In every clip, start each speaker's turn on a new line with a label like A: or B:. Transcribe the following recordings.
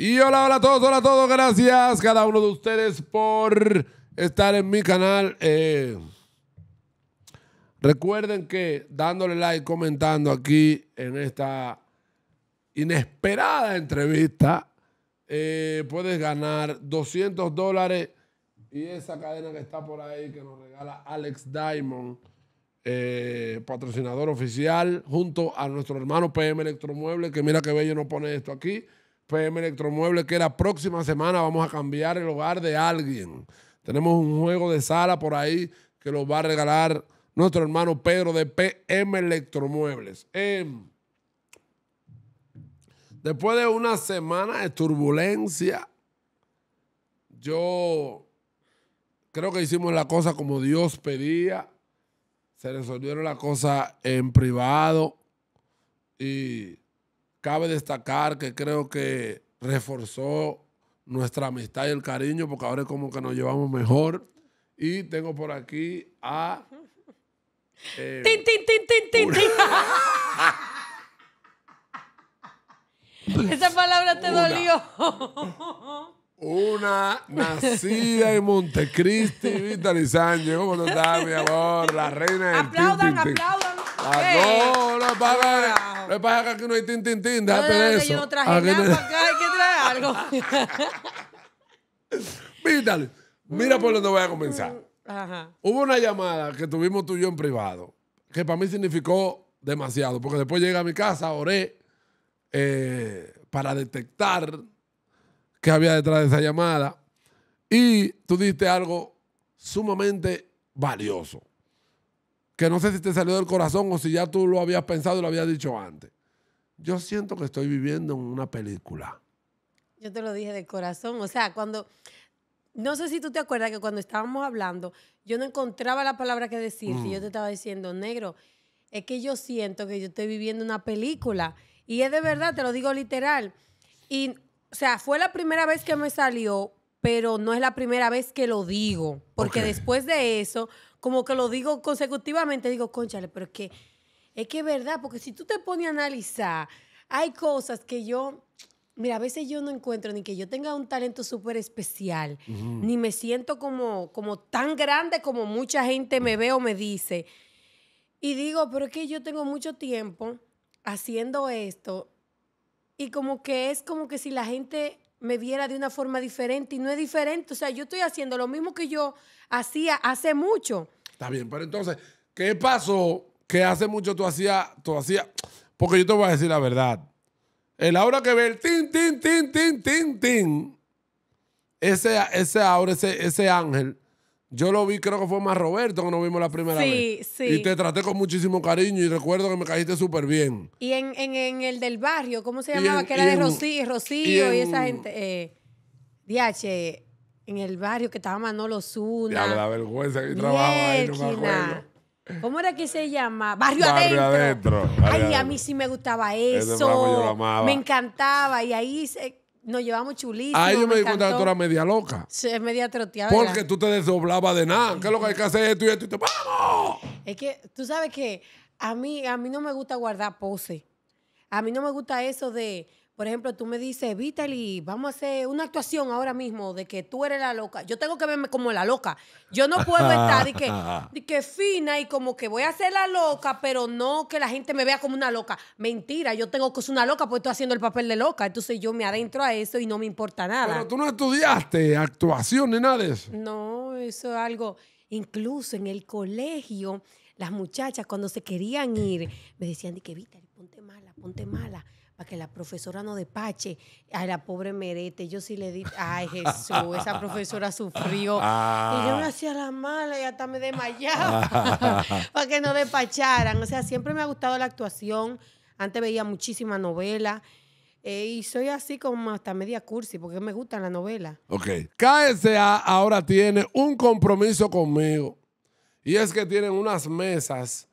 A: Y hola, hola a todos, hola a todos, gracias cada uno de ustedes por estar en mi canal. Eh. recuerden que dándole like, comentando aquí en esta inesperada entrevista, eh, puedes ganar 200 dólares y esa cadena que está por ahí que nos regala Alex Diamond. Eh, patrocinador oficial junto a nuestro hermano PM Electromueble, que mira que bello nos pone esto aquí. PM Electromuebles, que la próxima semana vamos a cambiar el hogar de alguien. Tenemos un juego de sala por ahí que lo va a regalar nuestro hermano Pedro de PM Electromuebles. Em, después de una semana de turbulencia, yo creo que hicimos la cosa como Dios pedía. Se resolvieron la cosa en privado y Cabe destacar que creo que reforzó nuestra amistad y el cariño, porque ahora es como que nos llevamos mejor. Y tengo por aquí a. Eh, ¡Tin, tin, tin,
B: tin, tin! Esa palabra te dolió.
A: una nacida en Montecristi, Vitalizán. ¿Cómo te está, mi amor, la reina del Aplaudan, aplaudan Ah, no, no no que no hay tin, tin, tin. Déjate de eso. Yo no traje acá,
B: hay que traer algo.
A: Vital, mira por dónde voy a comenzar.
B: Mm,
A: Hubo una llamada que tuvimos tú y yo en privado, que para mí significó demasiado, porque después llegué a mi casa, oré eh, para detectar qué había detrás de esa llamada, y tú diste algo sumamente valioso que no sé si te salió del corazón o si ya tú lo habías pensado y lo habías dicho antes. Yo siento que estoy viviendo en una película.
B: Yo te lo dije de corazón, o sea, cuando no sé si tú te acuerdas que cuando estábamos hablando, yo no encontraba la palabra que decir y yo te mm. estaba diciendo, negro, es que yo siento que yo estoy viviendo una película. Y es de verdad, te lo digo literal. Y, o sea, fue la primera vez que me salió, pero no es la primera vez que lo digo. Porque después de eso, como que lo digo consecutivamente, digo, conchale, pero es que es que es verdad, porque si tú te pones a analizar, hay cosas que yo, mira, a veces yo no encuentro ni que yo tenga un talento súper especial, ni me siento como, como tan grande como mucha gente me ve o me dice. Y digo, pero es que yo tengo mucho tiempo haciendo esto y como que es como que si la gente me viera de una forma diferente y no es diferente. O sea, yo estoy haciendo lo mismo que yo hacía hace mucho.
A: Está bien, pero entonces, ¿qué pasó que hace mucho tú hacías, tú hacías? Porque yo te voy a decir la verdad. El aura que ve el tin, tin, tin, tin, tin, tin, ese, ese aura, ese, ese ángel, yo lo vi, creo que fue más Roberto que nos vimos la primera vez. Sí, sí. Y te traté con muchísimo cariño y recuerdo que me caíste súper bien.
B: Y en, en, el del barrio, ¿cómo se llamaba? que era de Rocío, Rocío y, esa gente. Eh, diache, en el barrio que estaba Manolo
A: Zuna. la vergüenza que ahí, no me
B: ¿Cómo era que se llama? Barrio, adentro. Ay, a mí sí me gustaba eso. Me encantaba. Y ahí se, nos llevamos chulísimos. Ahí yo me, di cuenta que tú eras
A: media loca. Sí,
B: es media troteada. Porque
A: tú te desdoblabas de nada. ¿Qué es lo que hay que hacer? Esto y esto y te ¡Vamos!
B: Es que tú sabes que a mí, a mí no me gusta guardar pose. A mí no me gusta eso de por ejemplo, tú me dices, Vitaly, vamos a hacer una actuación ahora mismo de que tú eres la loca. Yo tengo que verme como la loca. Yo no puedo estar de que, de que fina y como que voy a ser la loca, pero no que la gente me vea como una loca. Mentira, yo tengo que ser una loca porque estoy haciendo el papel de loca. Entonces yo me adentro a eso y no me importa nada. Pero tú
A: no estudiaste actuación ni nada de eso.
B: No, eso es algo. Incluso en el colegio, las muchachas cuando se querían ir, me decían, de que Vitaly, ponte mala, ponte mala para que la profesora no despache Ay, la pobre Merete, yo sí le di, ay Jesús, esa profesora sufrió. Ah. Y yo me hacía la mala y hasta me desmayaba para que no despacharan. O sea, siempre me ha gustado la actuación. Antes veía muchísima novela. Eh, y soy así como hasta media cursi, porque me gustan las novelas.
A: Ok. KSA ahora tiene un compromiso conmigo. Y es que tienen unas mesas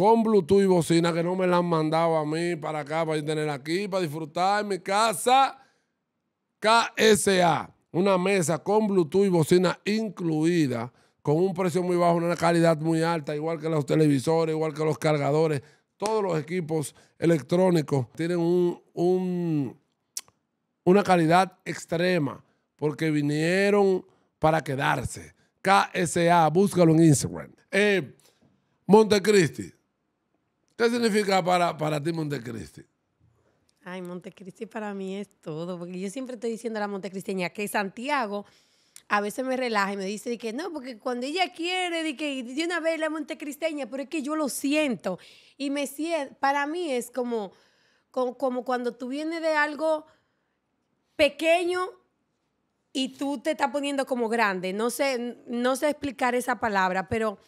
A: con Bluetooth y bocina que no me la han mandado a mí para acá, para tener aquí, para disfrutar en mi casa. KSA, una mesa con Bluetooth y bocina incluida, con un precio muy bajo, una calidad muy alta, igual que los televisores, igual que los cargadores, todos los equipos electrónicos tienen una calidad extrema porque vinieron para quedarse. KSA, búscalo en Instagram. Eh, Montecristi, ¿Qué significa para, para ti Montecristi?
B: Ay, Montecristi para mí es todo, porque yo siempre estoy diciendo a la montecristeña que Santiago a veces me relaja y me dice que no, porque cuando ella quiere, de una vez la montecristeña, pero es que yo lo siento. Y me para mí es como, como, como cuando tú vienes de algo pequeño y tú te estás poniendo como grande. No sé, no sé explicar esa palabra, pero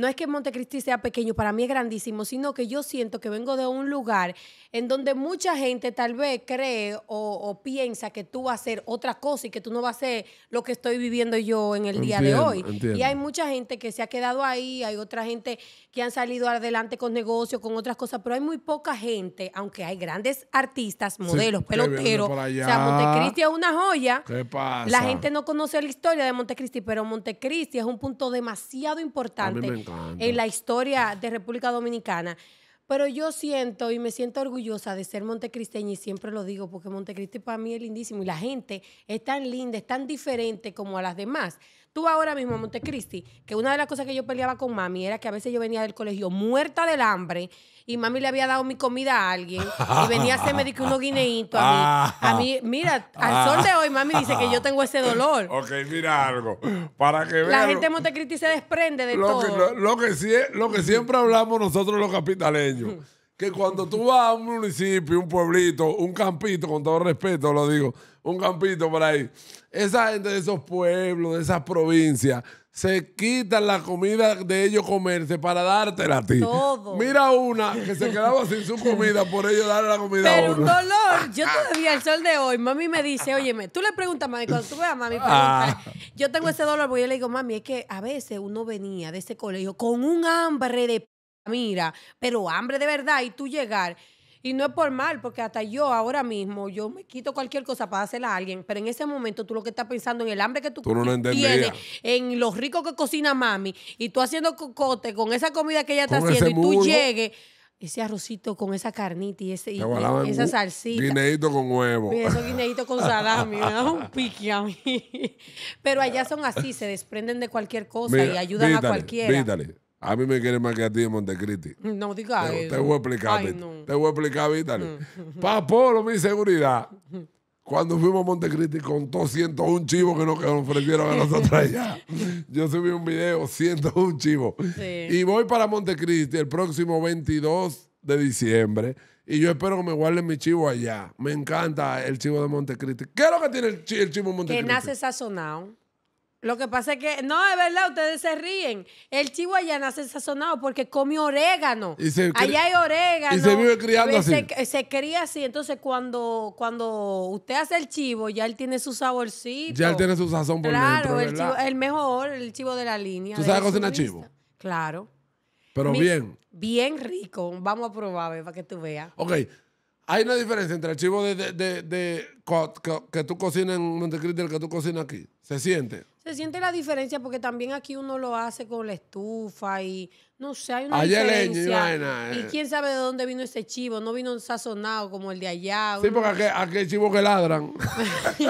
B: no es que Montecristi sea pequeño, para mí es grandísimo, sino que yo siento que vengo de un lugar en donde mucha gente tal vez cree o, piensa que tú vas a hacer otra cosa y que tú no vas a hacer lo que estoy viviendo yo en el día de hoy. Y hay mucha gente que se ha quedado ahí, hay otra gente que han salido adelante con negocios, con otras cosas, pero hay muy poca gente, aunque hay grandes artistas, modelos, peloteros. O sea, Montecristi es una joya. ¿Qué
A: pasa? La gente
B: no conoce la historia de Montecristi, pero Montecristi es un punto demasiado importante en la historia de República Dominicana. Pero yo siento y me siento orgullosa de ser montecristeña y siempre lo digo porque Montecristi para mí es lindísimo y la gente es tan linda, es tan diferente como a las demás. Tú ahora mismo Montecristi, que una de las cosas que yo peleaba con mami era que a veces yo venía del colegio muerta del hambre y mami le había dado mi comida a alguien y venía a hacerme unos guineitos a mí. Ah. A mí, mira, al ah. sol de hoy mami dice que yo tengo ese dolor.
A: ok, mira algo. Para que vean. La gente
B: de Montecristi se desprende de lo todo. Que,
A: lo, lo que siempre hablamos nosotros los capitaleños. que cuando tú vas a un municipio, un pueblito, un campito, con todo respeto lo digo, un campito por ahí, esa gente de esos pueblos, de esas provincias, se quitan la comida de ellos comerse para dártela a ti. Todo. Mira una que se quedaba sin su comida por ellos darle la comida Pero a uno. dolor. Yo todavía,
B: el sol de hoy, mami me dice, oye, tú le preguntas mami, cuando tú veas a mami, ah. yo tengo ese dolor, porque yo le digo, mami, es que a veces uno venía de ese colegio con un hambre de... Mira, pero hambre de verdad y tú llegar y no es por mal, porque hasta yo ahora mismo, yo me quito cualquier cosa para hacerla a alguien, pero en ese momento tú lo que estás pensando en el hambre que tú, tienes, en lo rico que cocina mami, y tú haciendo cocote con esa comida que ella está haciendo, y tú llegues ese arrocito con esa carnita y, ese, esa salsita. Guineito
A: con huevo. Y esos
B: con salami, me da un pique a mí. Pero allá son así, se desprenden de cualquier cosa y ayudan a cualquiera. Vítale.
A: A mí me quieren más que a ti en Montecristi.
B: No digas
A: te, eso. Te voy a explicar, Te voy a explicar, Para por mi seguridad. Cuando fuimos a Montecristi contó 101 chivos que nos, ofrecieron a nosotros allá. Yo subí un video, 101 chivos. Y voy para Montecristi el próximo 22 de diciembre. Y yo espero que me guarden mi chivo allá. Me encanta el chivo de Montecristi. ¿Qué es lo que tiene el, chivo de Montecristi? Que nace
B: sazonado. Lo que pasa es que, no, es verdad, ustedes se ríen. El chivo allá nace sazonado porque come orégano. Y allá hay orégano. Y se vive criando pues, así. Se cría así. Entonces, cuando, cuando usted hace el chivo, ya él tiene su saborcito. Ya él tiene
A: su sazón por claro, dentro, el Claro,
B: el mejor, el chivo de la línea. ¿Tú sabes cocinar chivo? Claro.
A: Pero bien.
B: Bien rico. Vamos a probar, eh, para que tú veas.
A: Ok. Hay una diferencia entre el chivo de, que, tú cocinas en Montecristo y el que tú cocinas aquí. ¿Se siente?
B: Se siente la diferencia porque también aquí uno lo hace con la estufa y no sé, hay una Ayer diferencia. Y eh. quién sabe de dónde vino ese chivo. No vino sazonado como el de allá. Sí, porque
A: aquel, aquel chivo que ladran.
B: Ay,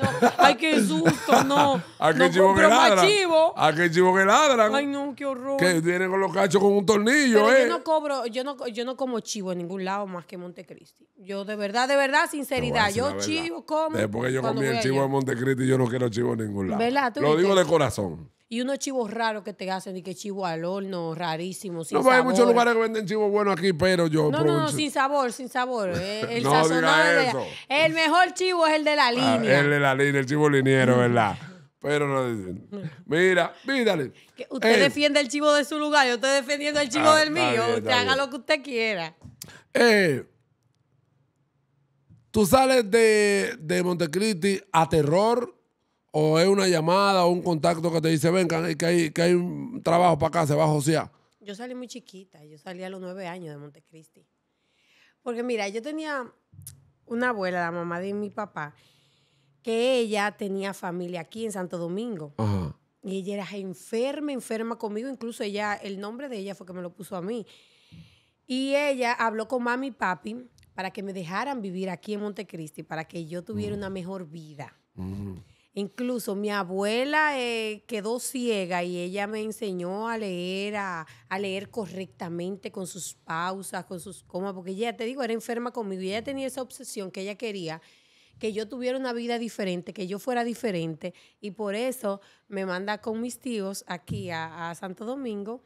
B: no.
A: Ay, qué susto, no. Aquel no chivo que ladran. Chivo. Aquel chivo que ladran. Ay, no,
B: qué horror. Que
A: vienen con los cachos con un tornillo, eh. Yo no
B: cobro, yo no, yo no como chivo en ningún lado más que Montecristi. Yo de verdad, de verdad, sinceridad. Yo chivo como. Después porque yo comí el chivo en
A: Montecristi y yo no quiero chivo en ningún lado. Lo digo de corazón.
B: Y unos chivos raros que te hacen, y que chivo al horno, rarísimo, sin no, sabor. No, hay muchos lugares
A: que venden chivos buenos aquí, pero yo... No, no, no, sin
B: sabor, sin sabor. Eh, el, mejor chivo es el de la ah, línea. el
A: de la línea, el chivo liniero, mm. ¿verdad? Pero no dicen. Mira, mírale.
B: Usted eh. defiende el chivo de su lugar, yo estoy defendiendo el chivo ah, del mío. usted haga lo que usted quiera.
A: Eh, tú sales de, de Montecristi a terror o es una llamada o un contacto que te dice, ven, que hay, un trabajo para acá, se va a
B: Yo salí muy chiquita, yo salí a los nueve años de Montecristi. Porque mira, yo tenía una abuela, la mamá de mi papá, que ella tenía familia aquí en Santo Domingo. Y ella era enferma, enferma conmigo. Incluso ella, el nombre de ella fue que me lo puso a mí. Y ella habló con mami y papi para que me dejaran vivir aquí en Montecristi, para que yo tuviera mm. una mejor vida. Mm. Incluso mi abuela eh, quedó ciega y ella me enseñó a leer, a, leer correctamente con sus pausas, con sus comas, porque ella, te digo, era enferma conmigo y ella tenía esa obsesión que ella quería que yo tuviera una vida diferente, que yo fuera diferente. Y por eso me manda con mis tíos aquí a, Santo Domingo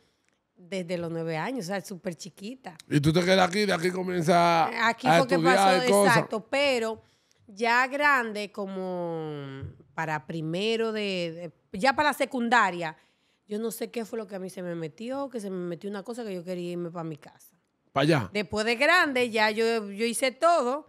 B: desde los nueve años, o sea, súper chiquita.
A: Y tú te quedas aquí, de aquí comienza a Aquí fue que pasó, exacto,
B: pero ya grande como para primero de, ya para secundaria, yo no sé qué fue lo que a mí se me metió, que se me metió una cosa que yo quería irme para mi casa. Para allá. Después de grande, ya yo, yo hice todo.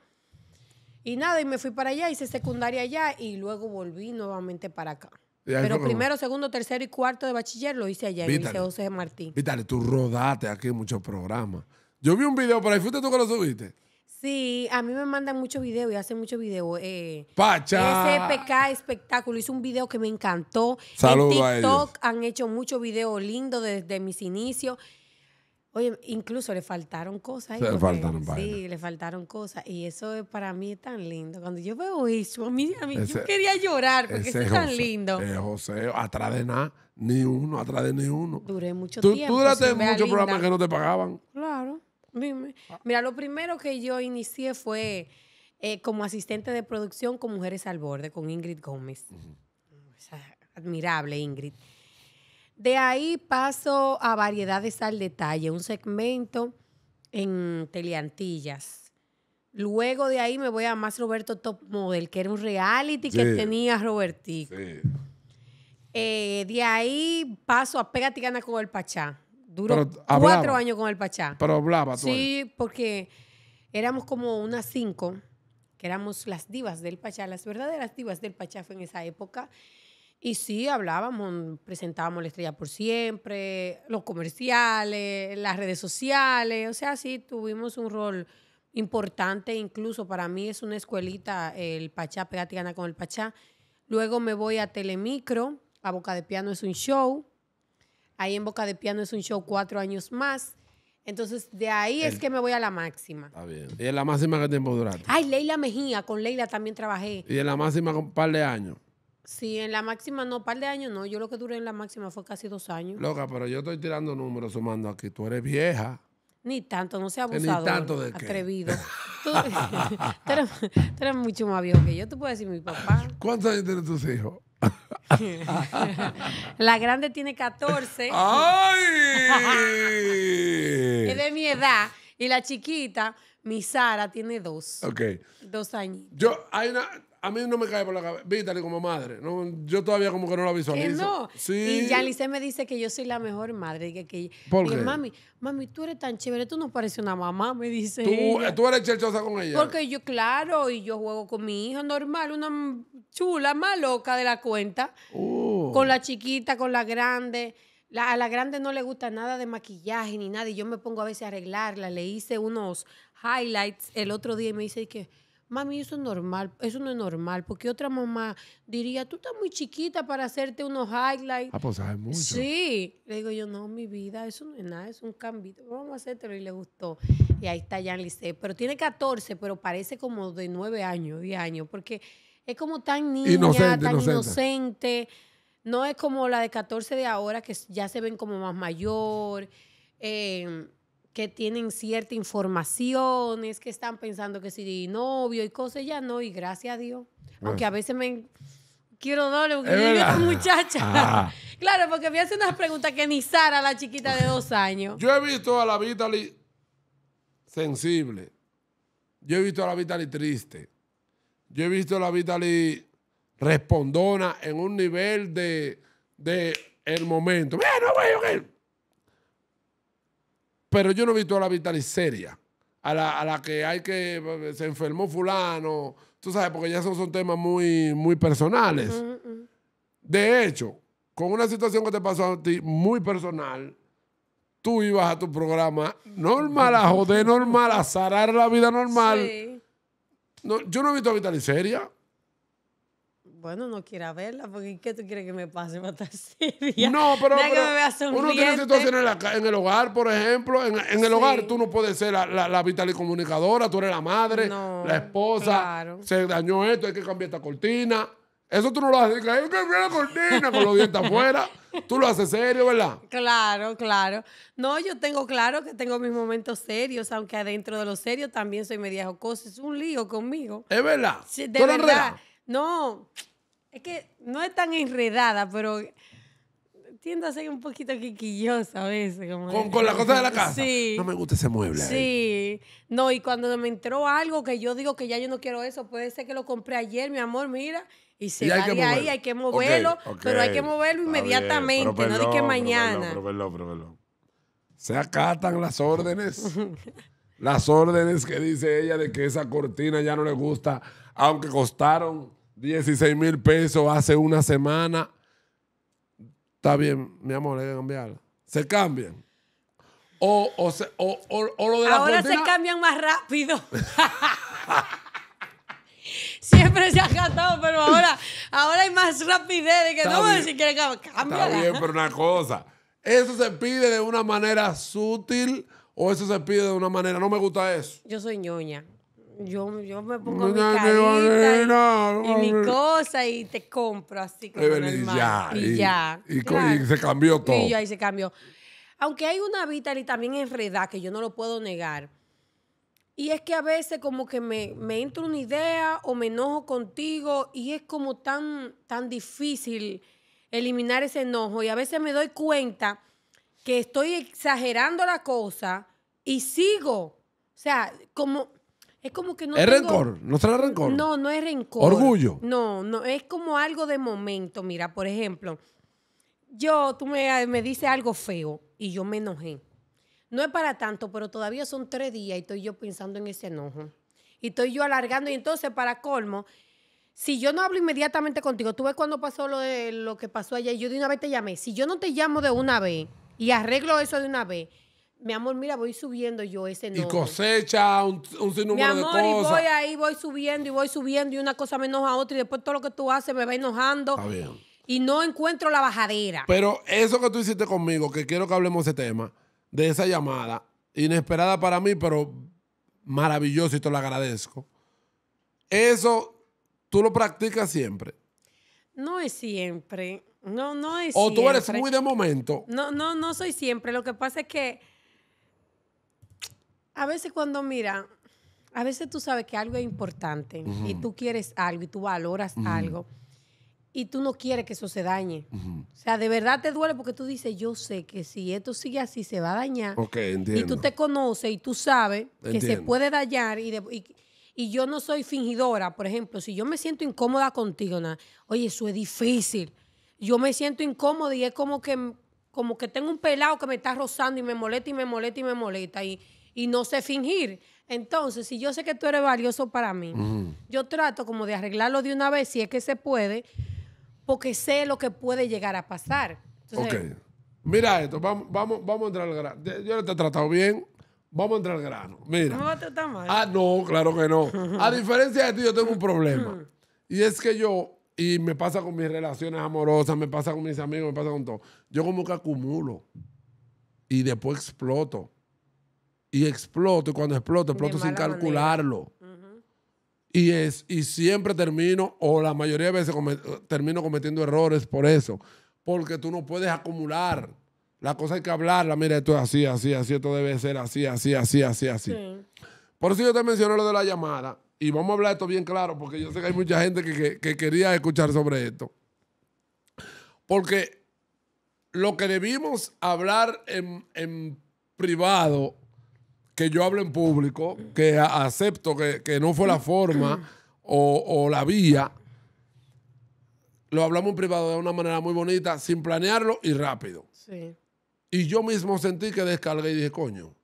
B: Y nada, y me fui para allá, hice secundaria allá y luego volví nuevamente para acá.
A: Pero primero,
B: segundo, tercero y cuarto de bachiller lo hice allá en el José Martín.
A: Vítale, tú rodaste aquí muchos programas. Yo vi un video por ahí, ¿fuiste tú que lo subiste?
B: Sí, a mí me mandan muchos videos y hace muchos videos. Eh,
A: ¡Pacha!
B: SPK Espectáculo hizo un video que me encantó. Saludos en TikTok han hecho muchos videos lindos desde mis inicios. Oye, incluso le faltaron cosas. le faltaron Sí, le faltaron cosas. Y eso para mí es tan lindo. Cuando yo veo eso, a mí, a mí yo quería llorar porque es tan lindo. Eh,
A: José, atrás de nada, ni uno, atrás de ni uno. Duré mucho tiempo. Tú duraste muchos programas que no te pagaban.
B: Claro. Ah. Mira, lo primero que yo inicié fue eh, como asistente de producción con Mujeres al Borde, con Ingrid Gómez. admirable Ingrid. De ahí paso a Variedades al Detalle, un segmento en Teleantillas. Luego de ahí me voy a Más Roberto Top Model, que era un reality que tenía Robertico. Eh, de ahí paso a Pégate y Gana con el Pachá, Duró cuatro años con el Pachá. Pero hablaba Sí, porque éramos como unas cinco, que éramos las divas del Pachá, las verdaderas divas del Pachá fue en esa época. Y sí, hablábamos, presentábamos la estrella por siempre, los comerciales, las redes sociales, o sea, sí, tuvimos un rol importante, incluso para mí es una escuelita, el Pachá, Pegatiana con el Pachá. Luego me voy a Telemicro, a Boca de Piano es un show, Ahí en Boca de Piano es un show cuatro años más. Entonces, de ahí es que me voy a la máxima. Está bien.
A: Y en la máxima que tiempo duraste.
B: Ay, Leila Mejía, con Leila también trabajé. Y
A: en la máxima un par de años.
B: Sí, en la máxima no, par de años no. Yo lo que duré en la máxima fue casi dos años. Loca,
A: pero yo estoy tirando números sumando aquí. Tú eres vieja.
B: Ni tanto, no seas abusador. Ni tanto de qué? Atrevido. tú, eres, tú, eres, mucho más viejo que yo. Tú puedes decir mi papá.
A: ¿Cuántos años tienen tus hijos?
B: la grande tiene 14. ¡Ay! es de mi edad. Y la chiquita, mi Sara, tiene dos. Ok. Dos años.
A: Yo, hay una, a mí no me cae por la cabeza. Vítale como madre. yo todavía como que no la visualizo. ¿Que no? Sí.
B: Y me dice que yo soy la mejor madre. Que, mami, mami, tú eres tan chévere. Tú no pareces una mamá, me dice ¿Tú, ¿Tú
A: eres chelchosa con ella? Porque
B: yo, claro, y yo juego con mi hijo normal. Una chula, más loca de la cuenta. Uh. Con la chiquita, con la grande. a la grande no le gusta nada de maquillaje ni nada. Y yo me pongo a veces a arreglarla. Le hice unos highlights el otro día y me dice que mami, eso es normal, eso no es normal, porque otra mamá diría, tú estás muy chiquita para hacerte unos highlights. Ah, pues sabes mucho. Sí. Le digo yo, no, mi vida, eso no es nada, es un cambito, vamos a hacértelo. Y le gustó. Y ahí está Jan liceo, Pero tiene 14, pero parece como de 9 años, 10 años, porque es como tan niña, tan inocente. No es como la de 14 de ahora, que ya se ven como más mayor. Eh, que tienen cierta información, que están pensando que si novio y cosas, ya no, y gracias a Dios. Aunque ah. a veces me quiero doble, porque yo soy muchacha. claro, porque me hace unas preguntas que ni Sara, la chiquita de dos años.
A: Yo he visto a la Vitali sensible. Yo he visto a la Vitali triste. Yo he visto a la Vitali respondona en un nivel de, de el momento. Mira, no voy a pero yo no he visto a la Vitalis a la, que hay que, se enfermó fulano, tú sabes, porque ya son temas muy, muy personales. De hecho, con una situación que te pasó a ti muy personal, tú ibas a tu programa normal, a joder normal, a zarar la vida normal. No, yo no he visto a seria.
B: Bueno, no quiera verla, porque ¿qué tú quieres que me pase para estar
A: seria? No, pero, uno tiene situaciones en, el hogar, por ejemplo. En, el hogar tú no puedes ser la, vital y comunicadora, tú eres la madre, la esposa. Claro. Se dañó esto, hay que cambiar esta cortina. Eso tú no lo haces, hay que cambiar la cortina con los dientes afuera. Tú lo haces serio, ¿verdad?
B: Claro, claro. No, yo tengo claro que tengo mis momentos serios, aunque adentro de los serios también soy media jocosa. Es un lío conmigo. ¿Es
A: verdad? Sí, de verdad.
B: No. Es que no es tan enredada, pero tiendo a ser un poquito quiquillosa
A: a veces. ¿Con, con la cosa de la casa. Sí. No me gusta ese mueble.
B: Sí. No, y cuando me entró algo que yo digo que ya yo no quiero eso, puede ser que lo compré ayer, mi amor, mira. Y se va de ahí, hay que moverlo, pero hay que moverlo inmediatamente, no de que mañana.
A: se acatan las órdenes. las órdenes que dice ella de que esa cortina ya no le gusta, aunque costaron 16 mil pesos hace una semana. Está bien, mi amor, hay que cambiar Se cambian. O, lo de la Ahora se
B: cambian más rápido. Siempre se ha gastado, pero ahora, ahora hay más rapidez de que no si quieren cambiar. Está bien, pero
A: una cosa. Eso se pide de una manera sutil o eso se pide de una manera. No me gusta eso.
B: Yo soy ñoña yo, me pongo mi carita y, mi cosa y te compro así como eh, normal. Ya, y ya. Y, se cambió todo. Y se cambió. Aunque hay una vital y también enredada que yo no lo puedo negar. Y es que a veces como que me, me entra una idea o me enojo contigo y es como tan, tan difícil eliminar ese enojo. Y a veces me doy cuenta que estoy exagerando la cosa y sigo. O sea, como es como que no. Es rencor,
A: no será rencor. No,
B: no es rencor. Orgullo. No, no, es como algo de momento. Mira, por ejemplo, yo, tú me, me dices algo feo y yo me enojé. No es para tanto, pero todavía son tres días y estoy yo pensando en ese enojo. Y estoy yo alargando. Y entonces, para colmo, si yo no hablo inmediatamente contigo, tú ves cuando pasó lo, de, lo que pasó ayer, yo de una vez te llamé. Si yo no te llamo de una vez y arreglo eso de una vez, mi amor, mira, voy subiendo yo ese nombre. Y
A: cosecha un, sinnúmero de cosas. Mi amor, y voy
B: ahí, voy subiendo y voy subiendo y una cosa me enoja a otra y después todo lo que tú haces me va enojando. Está bien. Y no encuentro la bajadera. Pero
A: eso que tú hiciste conmigo, que quiero que hablemos de ese tema, de esa llamada, inesperada para mí, pero maravilloso y te lo agradezco. Eso tú lo practicas siempre.
B: No es siempre. No, no es siempre. O tú eres muy de momento. No, no, no soy siempre. Lo que pasa es que a veces cuando mira, a veces tú sabes que algo es importante y tú quieres algo y tú valoras algo y tú no quieres que eso se dañe. O sea, de verdad te duele porque tú dices, yo sé que si esto sigue así se va a dañar.
A: entiendo. y tú te
B: conoces y tú sabes que se puede dañar y, yo no soy fingidora, por ejemplo, si yo me siento incómoda contigo, na, oye, eso es difícil. Yo me siento incómoda y es como que, como que tengo un pelado que me está rozando y me molesta y me molesta y me molesta y... Me molesta, y y no sé fingir. Entonces, si yo sé que tú eres valioso para mí, yo trato como de arreglarlo de una vez si es que se puede, porque sé lo que puede llegar a pasar. Ok.
A: Mira esto, vamos, vamos, a entrar al grano. Yo te he tratado bien, vamos a entrar al grano. Mira. No tú mal. Ah, no, claro que no. A diferencia de ti, yo tengo un problema. Y es que yo, y me pasa con mis relaciones amorosas, me pasa con mis amigos, me pasa con todo. Yo como que acumulo y después exploto y exploto. Y cuando exploto, exploto sin calcularlo. Y, es, y siempre termino, o la mayoría de veces termino cometiendo errores por eso. Porque tú no puedes acumular. La cosa hay que hablarla. Mira, esto es así, así, así. Esto debe ser así, así, así, así, así. Por eso yo te menciono lo de la llamada. Y vamos a hablar esto bien claro, porque yo sé que hay mucha gente que, quería escuchar sobre esto. Porque lo que debimos hablar en, en privado que yo hablo en público, que acepto que, no fue la forma o, la vía. Lo hablamos en privado de una manera muy bonita, sin planearlo y rápido. Sí. Y yo mismo sentí que descargué y dije, coño,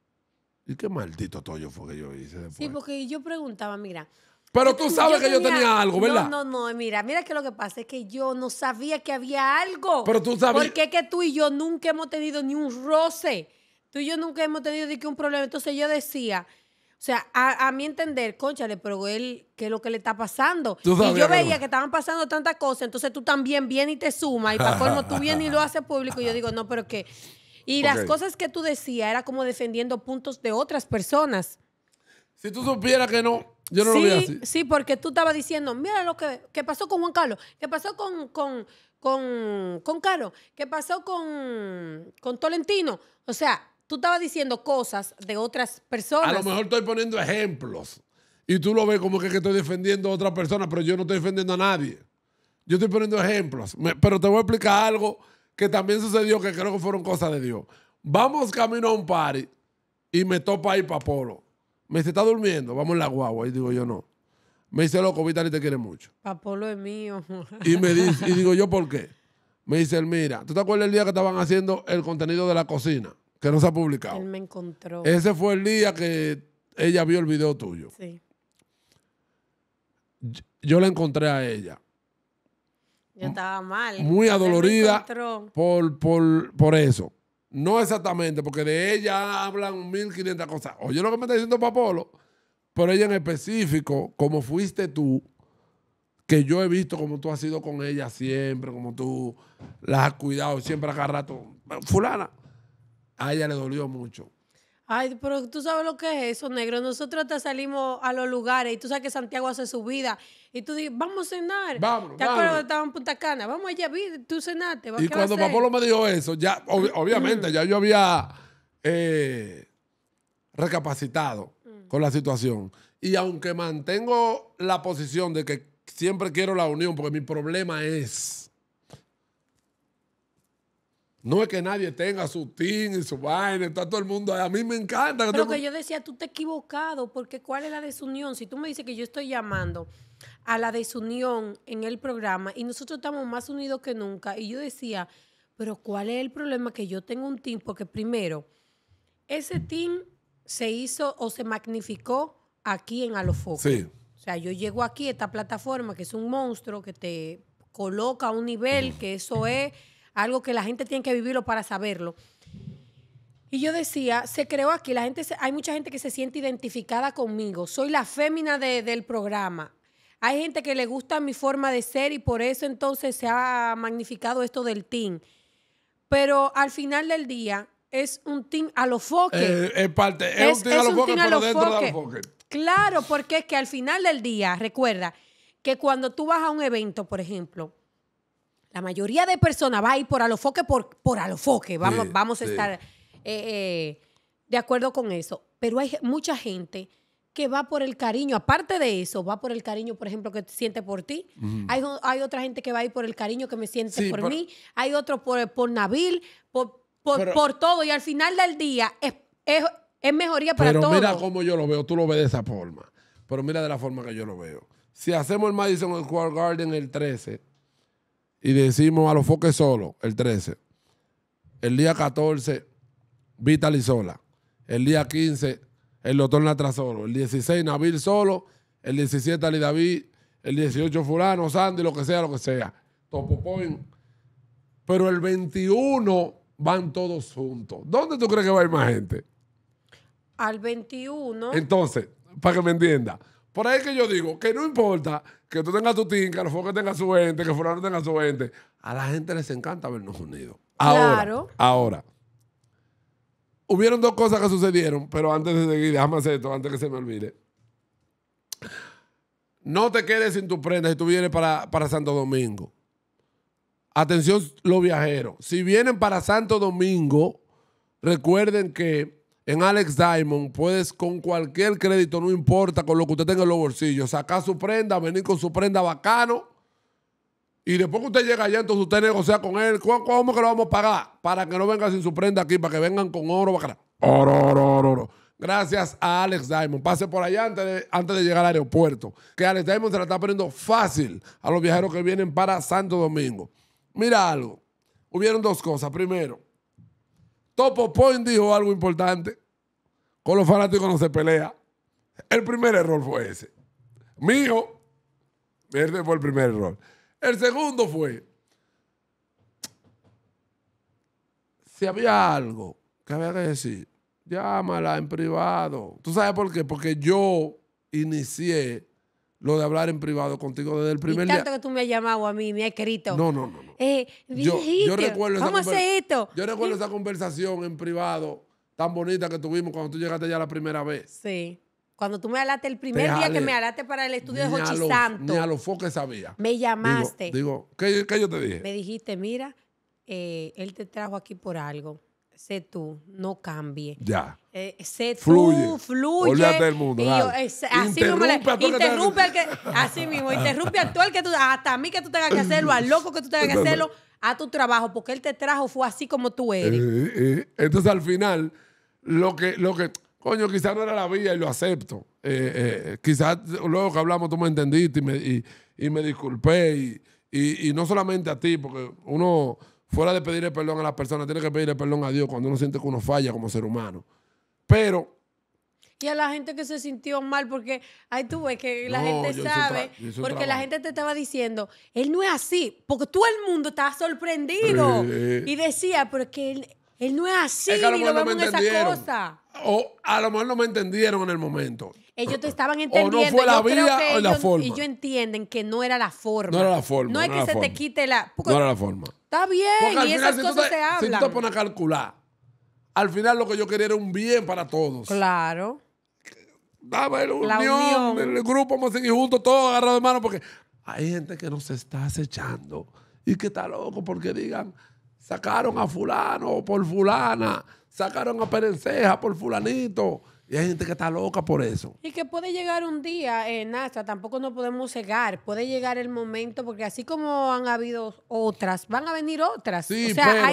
A: ¿y qué maldito tollo fue que yo hice después? Sí,
B: porque yo preguntaba, mira,
A: pero tú sabes que yo tenía algo, ¿verdad? No,
B: no, mira, mira que lo que pasa es que yo no sabía que había algo. Pero tú sabes. Porque es que tú y yo nunca hemos tenido ni un roce. Tú y yo nunca hemos tenido de que un problema. Entonces yo decía, o sea, a, mi entender, conchale, pero él, ¿qué es lo que le está pasando? Y yo veía que estaban pasando tantas cosas, entonces tú también vienes y te sumas, y para cómo tú vienes y lo haces público. yo digo, no, pero qué. Y las cosas que tú decías era como defendiendo puntos de otras personas.
A: Si tú supieras que no, yo no lo veía así.
B: Sí, porque tú estabas diciendo, mira lo que, pasó con Juan Carlos, que pasó con, con, con, Carlos, que pasó con, con Tolentino. O sea, tú estabas diciendo cosas de otras
A: personas. A lo mejor estoy poniendo ejemplos y tú lo ves como que, estoy defendiendo a otra persona, pero yo no estoy defendiendo a nadie. Yo estoy poniendo ejemplos, pero te voy a explicar algo que también sucedió que creo que fueron cosas de Dios. Vamos camino a un party y me topa ahí para Polo. Me dice, ¿está durmiendo? Vamos en la guagua. Y digo, yo no. Me dice, loco, Vitali te quiere mucho.
B: Papolo es mío. Y me y
A: digo, ¿yo por qué? Me dice, mira, ¿tú te acuerdas el día que estaban haciendo el contenido de la cocina? que no se ha publicado. Él
B: me encontró. Ese
A: fue el día que ella vio el video tuyo. Sí. Yo la encontré a ella.
B: Yo estaba mal. Muy adolorida
A: por, por, por eso. No exactamente, porque de ella hablan 1500 cosas. Oye lo que me está diciendo Papolo, pero ella en específico, como fuiste tú, que yo he visto como tú has sido con ella siempre, como tú la has cuidado siempre a cada rato. Fulana, a ella le dolió mucho.
B: Ay, pero tú sabes lo que es eso, negro. Nosotros te salimos a los lugares y tú sabes que Santiago hace su vida. Y tú dices, vamos a cenar. Vamos, ¿Te acuerdas que en Punta Cana? Vamos allá, tú cenaste. Y cuando Papolo me
A: dijo eso, ya, obviamente, ya yo había eh, recapacitado mm. con la situación. Y aunque mantengo la posición de que siempre quiero la unión, porque mi problema es no es que nadie tenga su team y su vaina, está todo el mundo A mí me encanta. Pero que yo
B: decía, tú te has equivocado, porque ¿cuál es la desunión? Si tú me dices que yo estoy llamando a la desunión en el programa y nosotros estamos más unidos que nunca, y yo decía, pero ¿cuál es el problema que yo tengo un team? Porque primero, ese team se hizo o se magnificó aquí en Alofoco. Sí. O sea, yo llego aquí a esta plataforma que es un monstruo que te coloca a un nivel que eso es algo que la gente tiene que vivirlo para saberlo. Y yo decía, se creó aquí, la gente hay mucha gente que se siente identificada conmigo, soy la fémina del programa. Hay gente que le gusta mi forma de ser y por eso entonces se ha magnificado esto del team. Pero al final del día es un team a los foques. Eh, eh,
A: es parte, es, un team a los foques, pero dentro de
B: Claro, porque es que al final del día, recuerda que cuando tú vas a un evento, por ejemplo, la mayoría de personas va a ir por alofoque por, por alofoque. Vamos, vamos a estar eh, eh, de acuerdo con eso. Pero hay mucha gente que va por el cariño, aparte de eso, va por el cariño, por ejemplo, que siente por ti. Hay, otra gente que va a ir por el cariño que me siente por, mí. Hay otro por, por Nabil, por, por, todo. Y al final del día es, es, mejoría para todos. Pero mira
A: cómo yo lo veo. Tú lo ves de esa forma. Pero mira de la forma que yo lo veo. Si hacemos el Madison Square Garden el 13, y decimos a los foques solo, el 13. El día 14, Vitaly sola. El día 15, el doctor Natra solo. El 16, Nabil solo. El 17, Ali David. El 18, Fulano, Sandy, lo que sea, lo que sea. Point. Pero el 21 van todos juntos. ¿Dónde tú crees que va a ir más gente?
B: Al 21.
A: Entonces, para que me entienda. Por ahí es que yo digo que no importa que tú tengas tu que los que tengan su gente, que fulano tenga su gente. A la gente les encanta vernos unidos. Ahora, ahora. Hubieron dos cosas que sucedieron, pero antes de seguir, déjame hacer esto, antes que se me olvide. No te quedes sin tu prenda si tú vienes para, para Santo Domingo. Atención los viajeros. Si vienen para Santo Domingo, recuerden que en Alex Diamond puedes con cualquier crédito, no importa, con lo que usted tenga en los bolsillos, sacar su prenda, venir con su prenda bacano. Y después que usted llega allá, entonces usted negocia con él. ¿Cómo, que lo vamos a pagar? Para que no venga sin su prenda aquí, para que vengan con oro bacano. Oro, oro, oro, oro. Gracias a Alex Diamond. Pase por allá antes antes de llegar al aeropuerto. Que Alex Diamond se la está poniendo fácil a los viajeros que vienen para Santo Domingo. Mira algo. Hubieron dos cosas. Primero, Topo Point dijo algo importante. Con los fanáticos no se pelea. El primer error fue ese. Mío. Ese fue el primer error. El segundo fue. Si había algo que había que decir, llámala en privado. ¿Tú sabes por qué? Porque yo inicié lo de hablar en privado contigo desde el primer y tanto que
B: tú me has llamado a mí, me has escrito. No, no, no. Eh, yo, recuerdo ¿Cómo hace
A: esto? Yo recuerdo eh. esa conversación en privado tan bonita que tuvimos cuando tú llegaste ya la primera vez. Sí. Cuando tú me hablaste el primer día que me hablaste
B: para el estudio de Jochi Santo. Ni
A: a los foques sabía. Me
B: llamaste. Digo,
A: ¿qué, yo te dije? Me
B: dijiste, mira, eh, él te trajo aquí por algo. Sé tú, no cambie. Ya. Eh, se fluye, tú, fluye. Olvídate mundo. así mismo, interrumpe que así mismo, interrumpe a todo el que tú, hasta a mí que tú tengas que hacerlo, al loco que tú tengas que hacerlo, a tu trabajo, porque él te trajo, fue así como tú eres.
A: Eh, eh, entonces al final, lo que, lo que, coño, quizás no era la vía y lo acepto. quizás luego que hablamos tú me entendiste y me, y, me disculpé y, y no solamente a ti, porque uno, fuera de pedir el perdón a las personas, tiene que pedir el perdón a Dios cuando uno siente que uno falla como ser humano. Pero
B: y a la gente que se sintió mal, porque ahí tú ves que la gente sabe, porque la gente te estaba diciendo, él no es así, porque todo el mundo estaba sorprendido y decía, pero es que él,
A: él no es así, es que lo mejor no entendieron esa cosa. O a lo mejor no me entendieron en el momento.
B: Ellos te estaban entendiendo. O no fue la vida o la forma. Y ellos entienden que no era la forma. No era la forma. No, es que se te quite la.
A: no era la forma.
B: Está bien, y esas cosas se hablan. Si tú te pones
A: a calcular al final lo que yo quería era un bien para todos.
B: Claro.
A: Dame la unión, el grupo, vamos a seguir juntos, todos agarrados de mano, porque hay gente que nos está acechando y que está loco porque digan, sacaron a fulano por fulana, sacaron a Perenceja por fulanito y hay gente que está loca por eso.
B: Y que puede llegar un día, eh, tampoco nos podemos cegar. Puede llegar el momento, porque así como han habido otras, van a venir otras. o sea,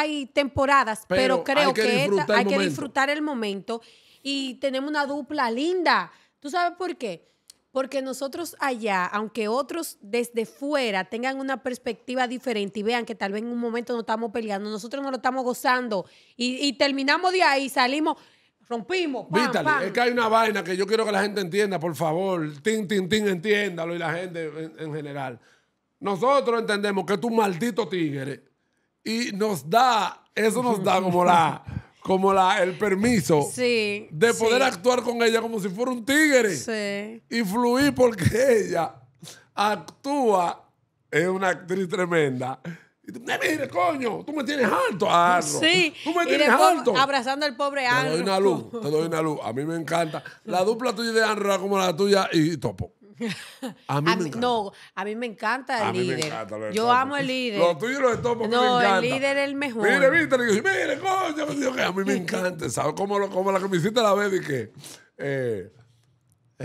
B: hay, temporadas, pero, creo que, hay que disfrutar el momento. Y tenemos una dupla linda. ¿Tú sabes por qué? Porque nosotros allá, aunque otros desde fuera tengan una perspectiva diferente y vean que tal vez en un momento no estamos peleando, nosotros no lo estamos gozando y, y terminamos de ahí, salimos. Rompimos. Pam, Vítale, es
A: que hay una vaina que yo quiero que la gente entienda, por favor. Tin, tin, tin, entiéndalo y la gente en, general. Nosotros entendemos que un maldito tigre y nos da, eso nos da como la, como la, el permiso de poder actuar con ella como si fuera un tigre. Y fluir porque ella actúa, es una actriz tremenda y tú, mire, coño, tú me tienes alto, Arro. Sí.
B: Tú me tienes alto. Abrazando al pobre Arro. Te doy una luz, te doy
A: una luz. A mí me encanta. La dupla tuya de Arro era como la tuya y Topo. A mí, me encanta.
B: No, a mí me encanta el líder. Yo amo el líder. Lo
A: tuyo lo de Topo, no, me encanta. el
B: líder es el mejor. Mire,
A: viste, le mire, coño, a mí me encanta. ¿Sabes cómo, cómo la hiciste la vez y que...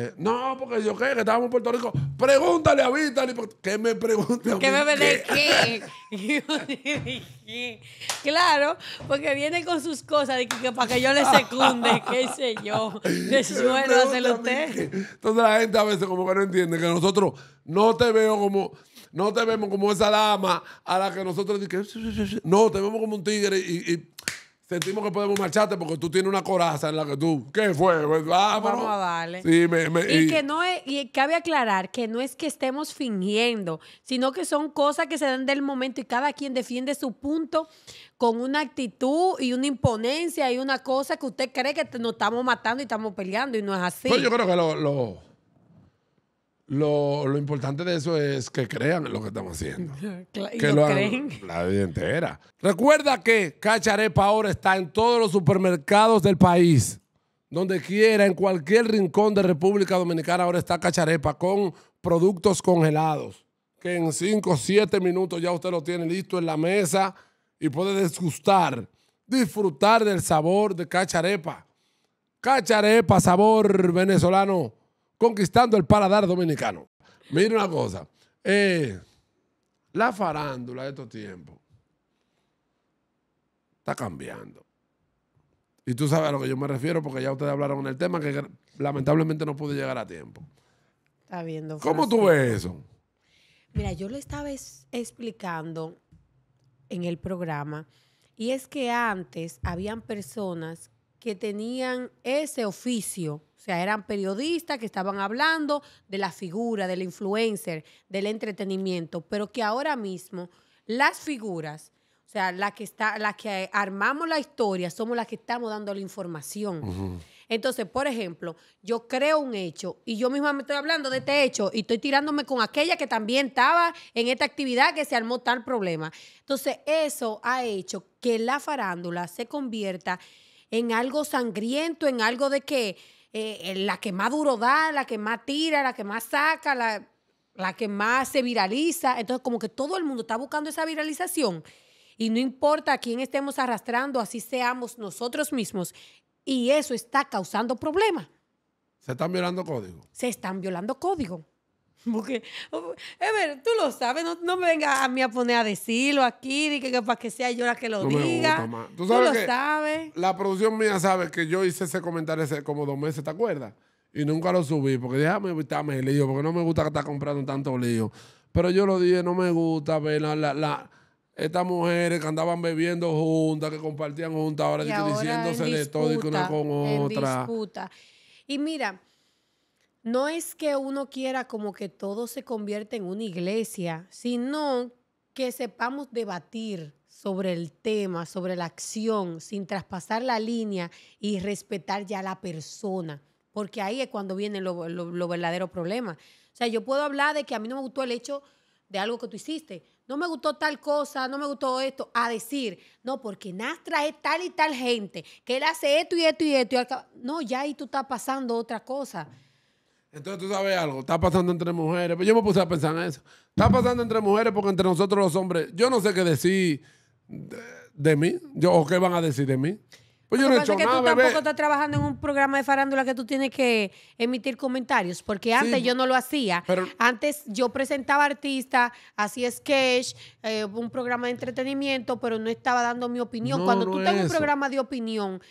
A: Eh, no, porque yo qué, que estábamos en Puerto Rico. Pregúntale a Vítali, que me pregunte a ¿Qué me de
B: qué? claro, porque viene con sus cosas para que yo le secunde, qué sé yo.
A: le suelo hacerlo usted. Entonces la gente a veces como que no entiende que nosotros no te veo como no te vemos como esa dama a la que nosotros no te vemos como un tigre y sentimos que podemos marcharte porque tú tienes una coraza en la que tú, ¿qué fue? Pues, Vamos a darle. y, que
B: no es, y cabe aclarar que no es que estemos fingiendo, sino que son cosas que se dan del momento y cada quien defiende su punto con una actitud y una imponencia y una cosa que usted cree que nos estamos matando y estamos peleando y no es así. Pues yo creo que
A: lo lo, importante de eso es que crean lo que estamos haciendo. que lo, creen. La vida entera. Recuerda que Cacharepa ahora está en todos los supermercados del país. Donde quiera, en cualquier rincón de República Dominicana, ahora está Cacharepa con productos congelados. Que en 5 o 7 minutos ya usted lo tiene listo en la mesa y puede disgustar, disfrutar del sabor de Cacharepa. Cacharepa, sabor venezolano conquistando el paladar dominicano. Mira una cosa. Eh, la farándula de estos tiempos está cambiando. Y tú sabes a lo que yo me refiero porque ya ustedes hablaron en el tema que lamentablemente no pude llegar a tiempo.
B: viendo. ¿Cómo tú ves eso? Mira, yo lo estaba explicando en el programa y es que antes habían personas que tenían ese oficio o sea, eran periodistas que estaban hablando de la figura, del influencer, del entretenimiento, pero que ahora mismo las figuras, o sea, las que, está, las que armamos la historia, somos las que estamos dando la información. Entonces, por ejemplo, yo creo un hecho y yo misma me estoy hablando de este hecho y estoy tirándome con aquella que también estaba en esta actividad que se armó tal problema. Entonces, eso ha hecho que la farándula se convierta en algo sangriento, en algo de que eh, la que más duro da, la que más tira, la que más saca, la, la que más se viraliza. Entonces, como que todo el mundo está buscando esa viralización. Y no importa a quién estemos arrastrando, así seamos nosotros mismos. Y eso está causando problemas.
A: ¿Se están violando código
B: Se están violando código Porque, Ever, tú lo sabes, no, no me vengas a mí a poner a decirlo aquí, y que, para que sea yo la que lo diga. ¿Tú, lo sabes.
A: La producción mía sabe que yo hice ese comentario hace como dos meses, ¿te acuerdas? Y nunca lo subí, porque déjame evitarme el lío, porque no me gusta que estás comprando tanto lío. Pero yo lo dije, no me gusta ver la, la, la estas mujeres que andaban bebiendo juntas, que compartían juntas, ahora, diciéndose de todo y una con otra.
B: Y mira, no es que uno quiera como que todo se convierta en una iglesia, sino que sepamos debatir sobre el tema, sobre la acción, sin traspasar la línea y respetar ya la persona, porque ahí es cuando vienen los lo, verdaderos problemas. O sea, yo puedo hablar de que a mí no me gustó el hecho de algo que tú hiciste, no me gustó tal cosa, no me gustó esto, a decir, no, porque Nastra es tal y tal gente, que él hace esto y esto y esto, no, ya ahí tú estás pasando otra cosa.
A: Entonces tú sabes algo, está pasando entre mujeres. Pero yo me puse a pensar en eso. Está pasando entre mujeres porque entre nosotros los hombres, yo no sé qué decir de, mí, o qué van a decir de mí. Pues yo no he hecho es que tú tampoco estás
B: trabajando en un programa de farándula que tú tienes que emitir comentarios, porque antes yo no lo hacía. antes yo presentaba artistas, hacía sketch, eh, un programa de entretenimiento, pero no estaba dando mi opinión. Cuando tú tienes un programa de opinión,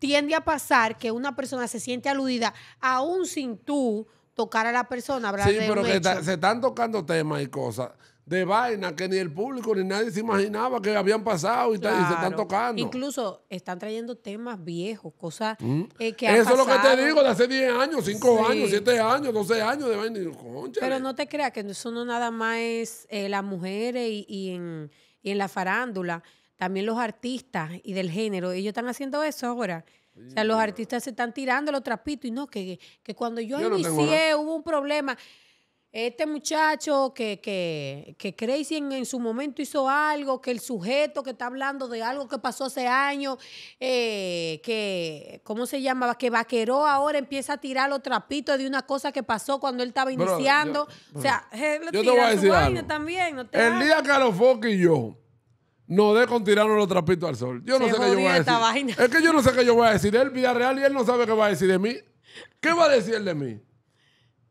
B: tiende a pasar que una persona se siente aludida aún sin tú tocar a la persona. sí, pero se
A: están tocando temas y cosas de vaina que ni el público ni nadie se imaginaba que habían pasado y, se están
B: tocando. Incluso están trayendo temas viejos, cosas mm. eh, que que Eso es lo que te digo de hace
A: 10 años, 5 años, 7 años, 12 años de vaina. Pero
B: no te creas que eso no nada más es eh, las mujeres y en la farándula también los artistas y del género, ellos están haciendo eso ahora. O sea, los artistas se están tirando los trapitos y no, que, que cuando yo, inicié hubo un problema. Este muchacho que, que, que Crazy en, en, su momento hizo algo, que el sujeto que está hablando de algo que pasó hace años, eh, que, ¿cómo se llama? Que Vaqueró ahora empieza a tirar los trapitos de una cosa que pasó cuando él estaba iniciando. o sea, eh, yo a también. el día
A: que y yo no de con tirarnos los trapitos al sol. Yo no sé qué yo voy a decir. Es que yo no sé qué yo voy a decir. Él, real y él no sabe qué va a decir de mí. ¿Qué va a decir de mí?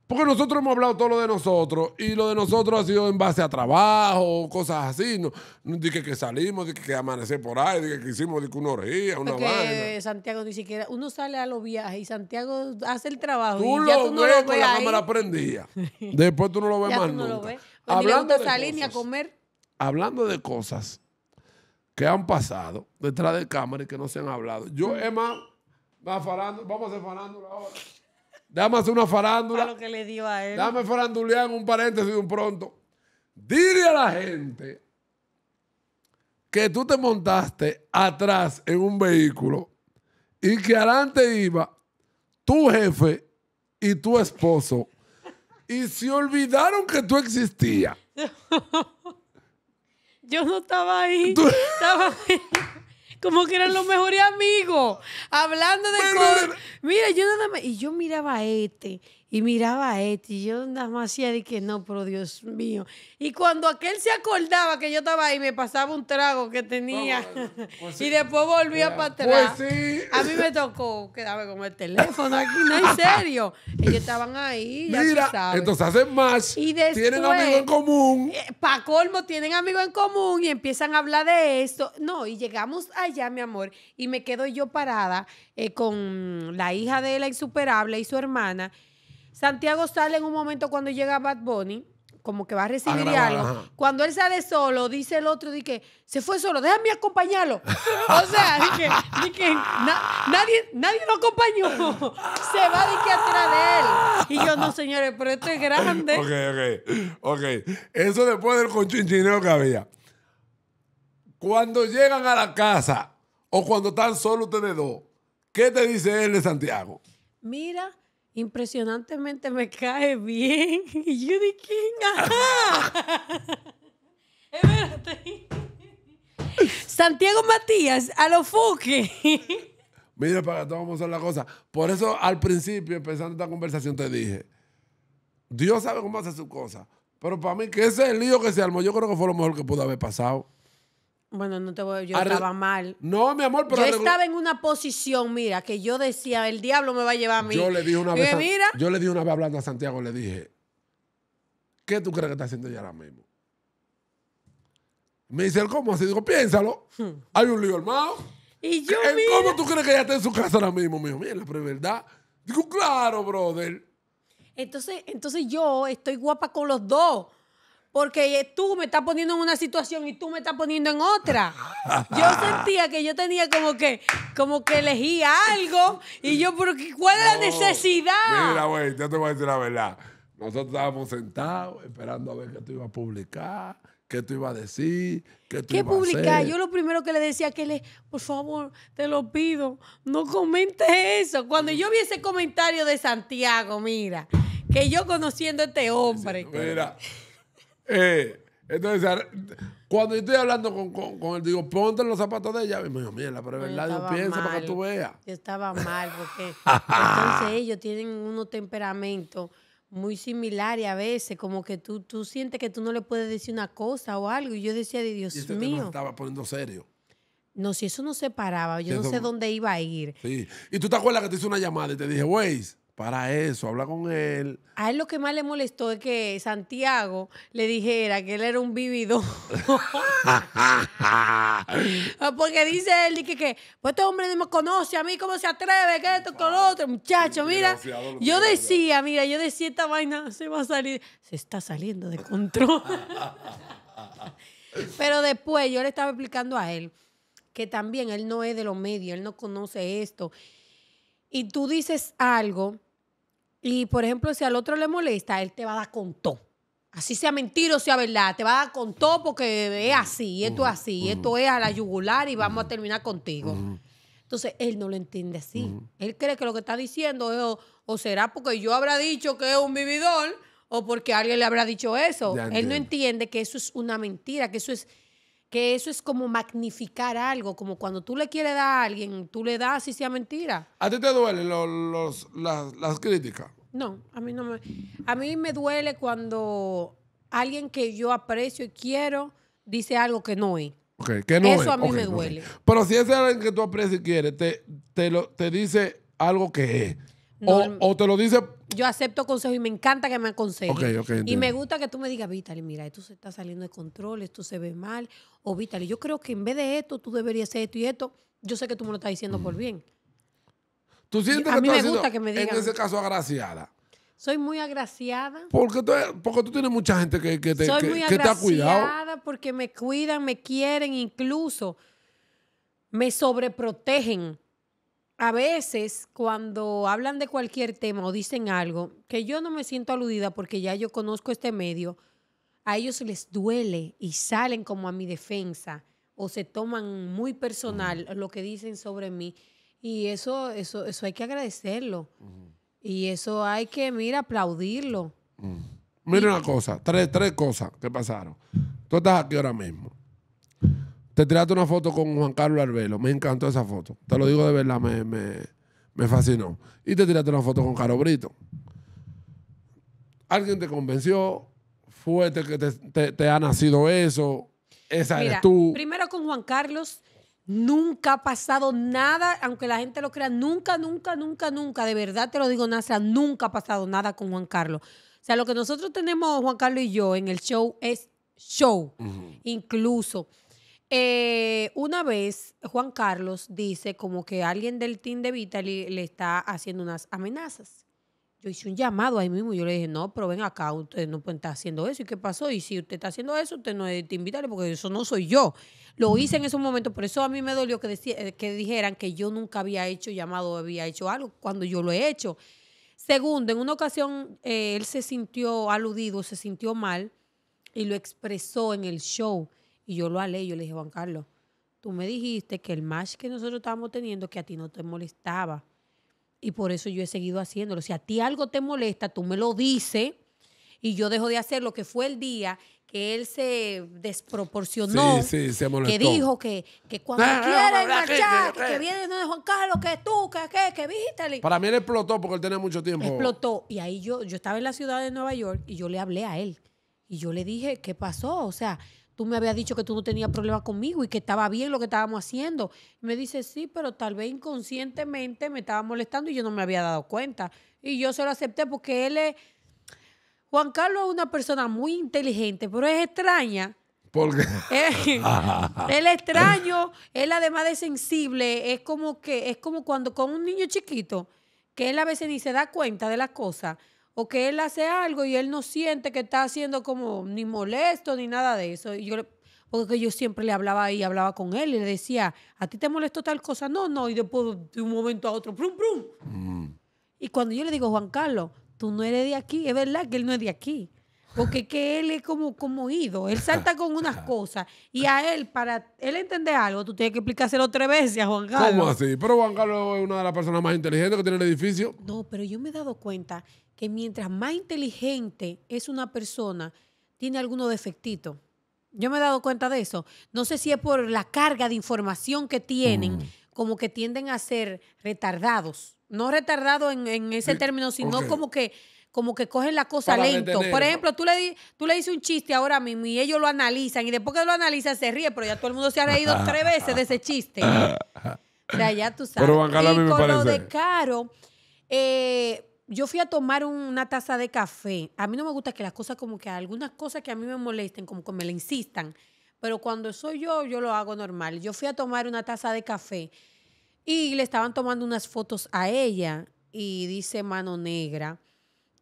A: Porque nosotros hemos hablado todo lo de nosotros y lo de nosotros ha sido en base a trabajo, cosas así. No, dije que salimos, dije que amanecer por ahí, dije que hicimos dije una orgía, una Porque vaina.
B: Santiago ni siquiera, uno sale a los viajes y Santiago hace el trabajo. Tú y tú ves no con la cámara prendida.
A: Después tú no lo ves más no pues hablando le de salir ni a comer. Hablando de cosas que han pasado detrás de cámara y que no se han hablado. Yo, mm. Emma, va farándula, vamos a hacer farándula ahora. Dame hacer una farándula. lo que le dio a él. Dame farandulear en un paréntesis de un pronto. Dile a la gente que tú te montaste atrás en un vehículo y que adelante iba tu jefe y tu esposo y se olvidaron que tú existías. yo no estaba ahí. Estaba
B: como que eran los mejores amigos, hablando de Mira, yo nada más, y yo miraba a este, y miraba a este y yo nada más hacía de que no, pero Dios mío. Y cuando aquel se acordaba que yo estaba ahí, me pasaba un trago que tenía pues y después volvía a para pues atrás. Pues sí. A mí me tocó quedarme con el
A: teléfono aquí, no en serio.
B: Ellos estaban ahí, Mira, entonces
A: hacen más. Y después, tienen amigos en común. Eh,
B: para colmo, tienen amigos en común y empiezan a hablar de esto. No, y llegamos allá, mi amor, y me quedo yo parada eh, con la hija de la insuperable y su hermana. Santiago sale en un momento cuando llega Bad Bunny, como que va a recibir algo. Cuando él sale solo, dice el otro, dice, que se fue solo, déjame acompañarlo. o sea, dice, que, nadie, lo acompañó. se va dice, que atrás de él. Y yo, no, señores, pero esto es grande.
A: ok, ok, ok. Eso después del conchinchineo que había. Cuando llegan a la casa o cuando están solos ustedes dos, ¿qué te dice él de Santiago?
B: Mira, impresionantemente me cae bien. Y yo ajá.
A: Santiago Matías, a lo fuque. Mira, para que vamos a hacer la cosa. Por eso al principio, empezando esta conversación, te dije, Dios sabe cómo hace su cosa. Pero para mí, que ese es el lío que se armó, yo creo que fue lo mejor que pudo haber pasado.
B: Bueno, no te voy yo estaba mal.
A: No, mi amor, pero. Yo estaba
B: en una posición, mira, que yo decía, el diablo me va a llevar a mí. Yo le dije una vez. Mira...
A: Yo le dije una vez hablando a Santiago, le dije, ¿qué tú crees que está haciendo ella ahora mismo? Me dice, ¿cómo así? Digo, piénsalo. Hmm. Hay un lío armado. Y yo, ¿En ¿Cómo tú crees que ella está en su casa ahora mismo? Me dijo, mira, pero es verdad. Digo, claro, brother.
B: Entonces, entonces yo estoy guapa con los dos porque tú me estás poniendo en una situación y tú me estás poniendo en otra. Yo sentía que yo tenía como que, como que elegía algo y yo, pero ¿cuál es la necesidad? Mira,
A: güey, yo te voy a decir la verdad. Nosotros estábamos sentados esperando a ver qué tú ibas a publicar, qué tú ibas a decir, qué tú ibas publicar? a publicar? Yo lo
B: primero que le decía que le, por favor, te lo pido, no comentes eso. Cuando yo vi ese comentario de Santiago, mira, que yo conociendo a este hombre. mira.
A: Eh, entonces, cuando yo estoy hablando con, él, digo, ponte los zapatos de ella. Y me dijo, mira, pero verdad, yo, pienso para que tú veas.
B: Yo estaba mal, porque entonces ellos tienen unos temperamentos muy similares a veces, como que tú, tú sientes que tú no le puedes decir una cosa o algo. Y yo decía, Dios y este mío. Yo
A: estaba poniendo serio.
B: No, si eso no se paraba, yo no sé dónde iba a ir.
A: Sí. Y tú te acuerdas que te hice una llamada y te dije, güey, para eso, habla con él.
B: A él lo que más le molestó es que Santiago le dijera que él era un vividor.
A: Ah,
B: porque dice él que, que pues este hombre no me conoce a mí, ¿cómo se atreve? Que esto con otro, muchacho, mira. Yo decía, mira, yo decía esta vaina se va a salir, se está saliendo de control. Pero después yo le estaba explicando a él que también él no es de los medios, él no conoce esto. Y tú dices algo y por ejemplo, si al otro le molesta, él te va a dar con todo. Así sea mentira o sea verdad, te va a dar con todo porque es así, esto es así, esto es a la yugular y vamos a terminar contigo. Entonces, él no lo entiende así. Él cree que lo que está diciendo es, o, será porque yo habrá dicho que es un vividor o porque alguien le habrá dicho eso. él no entiende que eso es una mentira, que eso es que eso es como magnificar algo, como cuando tú le quieres dar a alguien, tú le das y sea mentira.
A: ¿A ti te duelen las, críticas?
B: No, a mí no me... A mí me duele cuando alguien que yo aprecio y quiero dice algo que no es.
A: que no eso a mí me duele. Pero si es alguien que tú aprecias y quieres, te, te, lo, te dice algo que es. o, o, te lo dice
B: yo acepto consejos y me encanta que me aconsejen. y me gusta que tú me digas, Vitaly, mira, esto se está saliendo de control, esto se ve mal. O Vitaly, yo creo que en vez de esto, tú deberías hacer esto y esto. Yo sé que tú me lo estás diciendo por mm. bien.
A: ¿Tú sientes a mí me gusta que me digas. En ese caso, agraciada.
B: Soy muy agraciada.
A: Porque tú, tú tienes mucha gente que, que te, Soy muy cuidado. agraciada
B: porque me cuidan, me quieren, incluso me sobreprotegen a veces cuando hablan de cualquier tema o dicen algo que yo no me siento aludida porque ya yo conozco este medio, a ellos les duele y salen como a mi defensa o se toman muy personal lo que dicen sobre mí y eso eso eso hay que agradecerlo. Y eso hay que mira aplaudirlo. Mm.
A: Mira una cosa, tres, tres cosas que pasaron. Tú estás aquí ahora mismo. Te tiraste una foto con Juan Carlos Arbelo. Me encantó esa foto. Te lo digo de verdad, me, fascinó. Y te tiraste una foto con Caro Brito. Alguien te convenció, fue que te, ha nacido eso, esa es eres tú.
B: Primero con Juan Carlos, Nunca ha pasado nada, aunque la gente lo crea, nunca, nunca, nunca, nunca, de verdad te lo digo, NASA, nunca ha pasado nada con Juan Carlos. O sea, lo que nosotros tenemos, Juan Carlos y yo, en el show es show. Incluso eh, una vez Juan Carlos dice como que alguien del team de Vitaly le está haciendo unas amenazas. Yo hice un llamado ahí mismo, yo le dije, no, pero ven acá, usted no puede estar haciendo eso. ¿Y qué pasó? Y si usted está haciendo eso, usted no es de Team Vitaly, porque eso no soy yo. Lo hice en ese momentos, por eso a mí me dolió que, eh, que dijeran que yo nunca había hecho llamado, había hecho algo, cuando yo lo he hecho. Segundo, en una ocasión eh, él se sintió aludido, se sintió mal y lo expresó en el show y yo lo alé, yo le dije, Juan Carlos, tú me dijiste que el match que nosotros estábamos teniendo, que a ti no te molestaba. Y por eso yo he seguido haciéndolo. Si a ti algo te molesta, tú me lo dices y yo dejo de hacer lo que fue el día que él se desproporcionó, sí, sí, se que dijo que, que cuando ah, ah, quiera ah, marchar, que, viene de Juan Carlos, que tú, que que, que viste. Para
A: mí él explotó porque él tenía mucho tiempo. Explotó.
B: Y ahí yo, yo estaba en la ciudad de Nueva York y yo le hablé a él. Y yo le dije, ¿qué pasó? O sea, tú me habías dicho que tú no tenías problema conmigo y que estaba bien lo que estábamos haciendo. me dice, sí, pero tal vez inconscientemente me estaba molestando y yo no me había dado cuenta. Y yo se lo acepté porque él es... Juan Carlos es una persona muy inteligente, pero es extraña.
A: ¿Por qué? Eh, él es
B: extraño, él además de sensible, es como que es como cuando con un niño chiquito que él a veces ni se da cuenta de las cosas o que él hace algo y él no siente que está haciendo como ni molesto ni nada de eso. Y yo porque yo siempre le hablaba ahí, hablaba con él y le decía, ¿a ti te molestó tal cosa? No, no, y después de un momento a otro, ¡prum, prum! Mm. Y cuando yo le digo, Juan Carlos, tú no eres de aquí, es verdad que él no es de aquí, porque que él es como, como ido, él salta con unas cosas y a él, para él entender algo, tú tienes que explicárselo tres veces a Juan Carlos. ¿Cómo así?
A: Pero Juan Carlos es una de las personas más inteligentes que tiene el edificio.
B: No, pero yo me he dado cuenta que mientras más inteligente es una persona, tiene algunos defectitos. Yo me he dado cuenta de eso. No sé si es por la carga de información que tienen, mm. como que tienden a ser retardados. No retardados en, ese término, sino como que como que cogen la cosa lento. Por ejemplo, tú le, tú le dices un chiste ahora mismo y ellos lo analizan y después que lo analizan se ríe, pero ya todo el mundo se ha reído tres veces de ese chiste. ya tú sabes. Pero y con lo de Caro, eh, yo fui a tomar una taza de café. A mí no me gusta que las cosas como que algunas cosas que a mí me molesten, como que me la insistan. Pero cuando soy yo, yo lo hago normal. Yo fui a tomar una taza de café y le estaban tomando unas fotos a ella y dice mano negra,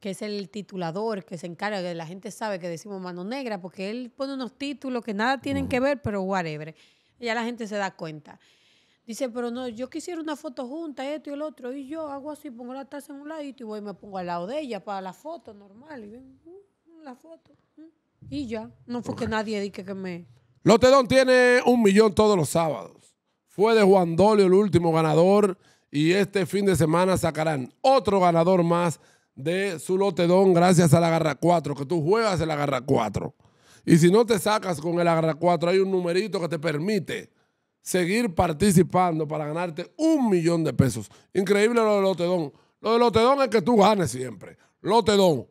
B: que es el titulador que se encarga, de la gente sabe que decimos mano negra porque él pone unos títulos que nada tienen que ver, pero whatever. Ya la gente se da cuenta. Dice, pero no, yo quisiera una foto junta, esto y el otro. Y yo hago así, pongo la taza en un ladito y voy me pongo al lado de ella para la foto normal. Y mm, la foto. Mm". Y ya. No fue que nadie dije que me.
A: Lotedón tiene un millón todos los sábados. Fue de Juan Dolio el último ganador. Y este fin de semana sacarán otro ganador más de su Lotedón gracias a la Garra 4, que tú juegas en la Garra 4. Y si no te sacas con el Garra 4, hay un numerito que te permite seguir participando para ganarte un millón de pesos. Increíble lo del Lotedón. Lo del Lotedón es que tú ganes siempre. Lotedón.